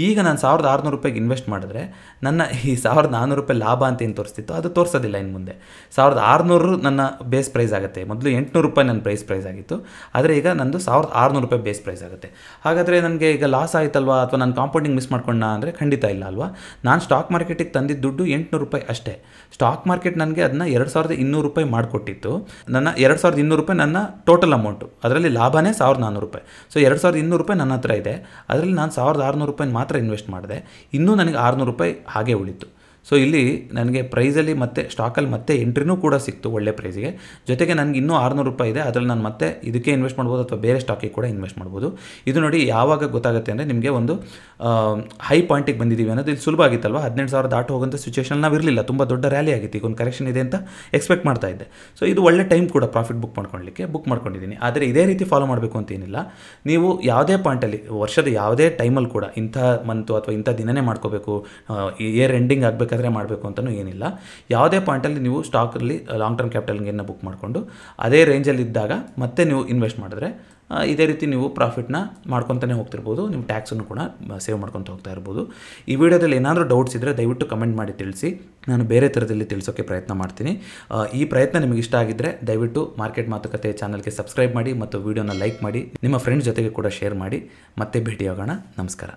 ಈಗ ನಾನು ಸಾವಿರದ ಆರುನೂರು ರೂಪಾಯಿಗೆ ಇನ್ವೆಸ್ಟ್ ಮಾಡಿದ್ರೆ ನನ್ನ ಈ ಸಾವಿರದ ನಾನ್ನೂರು ರೂಪಾಯಿ ಲಾಭ ಅಂತ ಏನು ತೋರಿಸ್ತಿತ್ತು ಅದು ತೋರಿಸೋದಿಲ್ಲ ಇನ್ನು ಮುಂದೆ ಸಾವಿರದ ಆರುನೂರು ನನ್ನ ಬೇಸ್ ಪ್ರೈಸ್ ಆಗುತ್ತೆ ಮೊದಲು ಎಂಟುನೂರು ರೂಪಾಯಿ ನನ್ನ ಪ್ರೈಸ್ ಪ್ರೈಸ್ ಆಗಿತ್ತು ಆದರೆ ಈಗ ನಂದು ಸಾವಿರದ ಆರುನೂರು ರೂಪಾಯಿ ಬೇಸ್ ಪ್ರೈಸ್ ಆಗುತ್ತೆ ಹಾಗಾದರೆ ನನಗೆ ಈಗ ಲಾಸ್ ಆಯಿತಲ್ವಾ ಅಥವಾ ನಾನು ಕಾಂಪೌಂಡಿಂಗ್ ಮಿಸ್ ಮಾಡ್ಕೊಂಡ ಅಂದರೆ ಖಂಡಿತ ಇಲ್ಲ ಅಲ್ವಾ ನಾನು ಸ್ಟಾಕ್ ಮಾರ್ಕೆಟಿಗೆ ತಂದಿದ್ದ ದುಡ್ಡು ಎಂಟುನೂರು ರೂಪಾಯಿ ಅಷ್ಟೇ ಸ್ಟಾಕ್ ಮಾರ್ಕೆಟ್ ನನಗೆ ಅದನ್ನ ಎರಡು ಸಾವಿರದ ಇನ್ನೂರು ರೂಪಾಯಿ ಮಾಡಿಕೊಟ್ಟಿತ್ತು ನನ್ನ ಎರಡು ಸಾವಿರದ ಇನ್ನೂರು ರೂಪಾಯಿ ನನ್ನ ಟೋಟಲ್ ಅಮೌಂಟು ಅದರಲ್ಲಿ ಲಾಭನೇ ಸಾವಿರದ ನಾನ್ನೂರು ರೂಪಾಯಿ ಸೊ ಎರಡು ಸಾವಿರದ ಇನ್ನೂರು ರೂಪಾಯಿ ನನ್ನ ಹತ್ರ ಇದೆ ಅದರಲ್ಲಿ ನಾನು ಸಾವಿರದ ಆರುನೂರು ರೂಪಾಯಿ ಮಾತ್ರ ಇನ್ವೆಸ್ಟ್ ಮಾಡಿದೆ ಇನ್ನೂ ನನಗೆ ಆರುನೂರು ರೂಪಾಯಿ ಹಾಗೆ ಉಳಿತು ಸೊ ಇಲ್ಲಿ ನನಗೆ ಪ್ರೈಸಲ್ಲಿ ಮತ್ತೆ ಸ್ಟಾಕಲ್ಲಿ ಮತ್ತೆ ಎಂಟ್ರಿನೂ ಕೂಡ ಸಿಕ್ತು ಒಳ್ಳೆ ಪ್ರೈಸಿಗೆ ಜೊತೆಗೆ ನನಗೆ ಇನ್ನೂ ಆರುನೂರು ರೂಪಾಯಿ ಇದೆ ಅದರಲ್ಲಿ ನಾನು ಮತ್ತೆ ಇದಕ್ಕೆ ಇನ್ವೆಸ್ಟ್ ಮಾಡ್ಬೋದು ಅಥವಾ ಬೇರೆ ಸ್ಟಾಕಿಗೆ ಕೂಡ ಇನ್ವೆಸ್ಟ್ ಮಾಡ್ಬೋದು ಇದು ನೋಡಿ ಯಾವಾಗ ಗೊತ್ತಾಗುತ್ತೆ ಅಂದರೆ ನಿಮಗೆ ಒಂದು ಹೈ ಪಾಯಿಂಟಿಗೆ ಬಂದಿದ್ದೀವಿ ಅನ್ನೋದು ಇಲ್ಲಿ ಸುಲಭ ಆಗಿತ್ತಲ್ವ ಹದಿನೆಂಟು ಸಾವಿರ ದಾಟು ಹೋಗೋಂಥ ಸಿಚುವೇಷನ್ ನಾವು ಇರಲಿಲ್ಲ ತುಂಬ ದೊಡ್ಡ ರ್ಯಾಲಿ ಆಗಿತ್ತು ಈಗ ಒಂದು ಕರೆಕ್ಷನ್ ಇದೆ ಅಂತ ಎಕ್ಸ್ಪೆಕ್ಟ್ ಮಾಡ್ತಾ ಇದ್ದೆ ಸೊ ಇದು ಒಳ್ಳೆ ಟೈಮ್ ಕೂಡ ಪ್ರಾಫಿಟ್ ಬುಕ್ ಮಾಡ್ಕೊಳ್ಳಿಕ್ಕೆ ಬುಕ್ ಮಾಡ್ಕೊಂಡಿದ್ದೀನಿ ಆದರೆ ಇದೇ ರೀತಿ ಫಾಲೋ ಮಾಡಬೇಕು ಅಂತ ಏನಿಲ್ಲ ನೀವು ಯಾವುದೇ ಪಾಯಿಂಟಲ್ಲಿ ವರ್ಷದ ಯಾವುದೇ ಟೈಮಲ್ಲಿ ಕೂಡ ಇಂಥ ಮಂತು ಅಥವಾ ಇಂಥ ದಿನನೇ ಮಾಡ್ಕೋಬೇಕು ಇಯರ್ ಎಂಡಿಂಗ್ ಆಗಬೇಕು ಬೇಕಾದರೆ ಮಾಡಬೇಕು ಅಂತಲೂ ಏನಿಲ್ಲ ಯಾವುದೇ ಪಾಯಿಂಟಲ್ಲಿ ನೀವು ಸ್ಟಾಕಲ್ಲಿ ಲಾಂಗ್ ಟರ್ಮ್ ಕ್ಯಾಪಿಟಲ್ ಬುಕ್ ಮಾಡಿಕೊಂಡು ಅದೇ ರೇಂಜಲ್ಲಿ ಇದ್ದಾಗ ಮತ್ತೆ ನೀವು ಇನ್ವೆಸ್ಟ್ ಮಾಡಿದ್ರೆ ಇದೇ ರೀತಿ ನೀವು ಪ್ರಾಫಿಟ್ನ ಮಾಡ್ಕೊತಾನೆ ಹೋಗ್ತಿರ್ಬೋದು ನಿಮ್ಮ ಟ್ಯಾಕ್ಸನ್ನು ಕೂಡ ಸೇವ್ ಮಾಡ್ಕೊತ ಹೋಗ್ತಾ ಇರ್ಬೋದು ಈ ವಿಡಿಯೋದಲ್ಲಿ ಏನಾದರೂ ಡೌಟ್ಸ್ ಇದ್ದರೆ ದಯವಿಟ್ಟು ಕಮೆಂಟ್ ಮಾಡಿ ತಿಳಿಸಿ ನಾನು ಬೇರೆ ಥರದಲ್ಲಿ ತಿಳಿಸೋಕ್ಕೆ ಪ್ರಯತ್ನ ಮಾಡ್ತೀನಿ ಈ ಪ್ರಯತ್ನ ನಿಮಗೆ ಇಷ್ಟ ಆಗಿದ್ದರೆ ದಯವಿಟ್ಟು ಮಾರ್ಕೆಟ್ ಮಾತುಕತೆ ಚಾನಲ್ಗೆ ಸಬ್ಸ್ಕ್ರೈಬ್ ಮಾಡಿ ಮತ್ತು ವಿಡಿಯೋನ ಲೈಕ್ ಮಾಡಿ ನಿಮ್ಮ ಫ್ರೆಂಡ್ಸ್ ಜೊತೆಗೆ ಕೂಡ ಶೇರ್ ಮಾಡಿ ಮತ್ತೆ ಭೇಟಿಯಾಗೋಣ ನಮಸ್ಕಾರ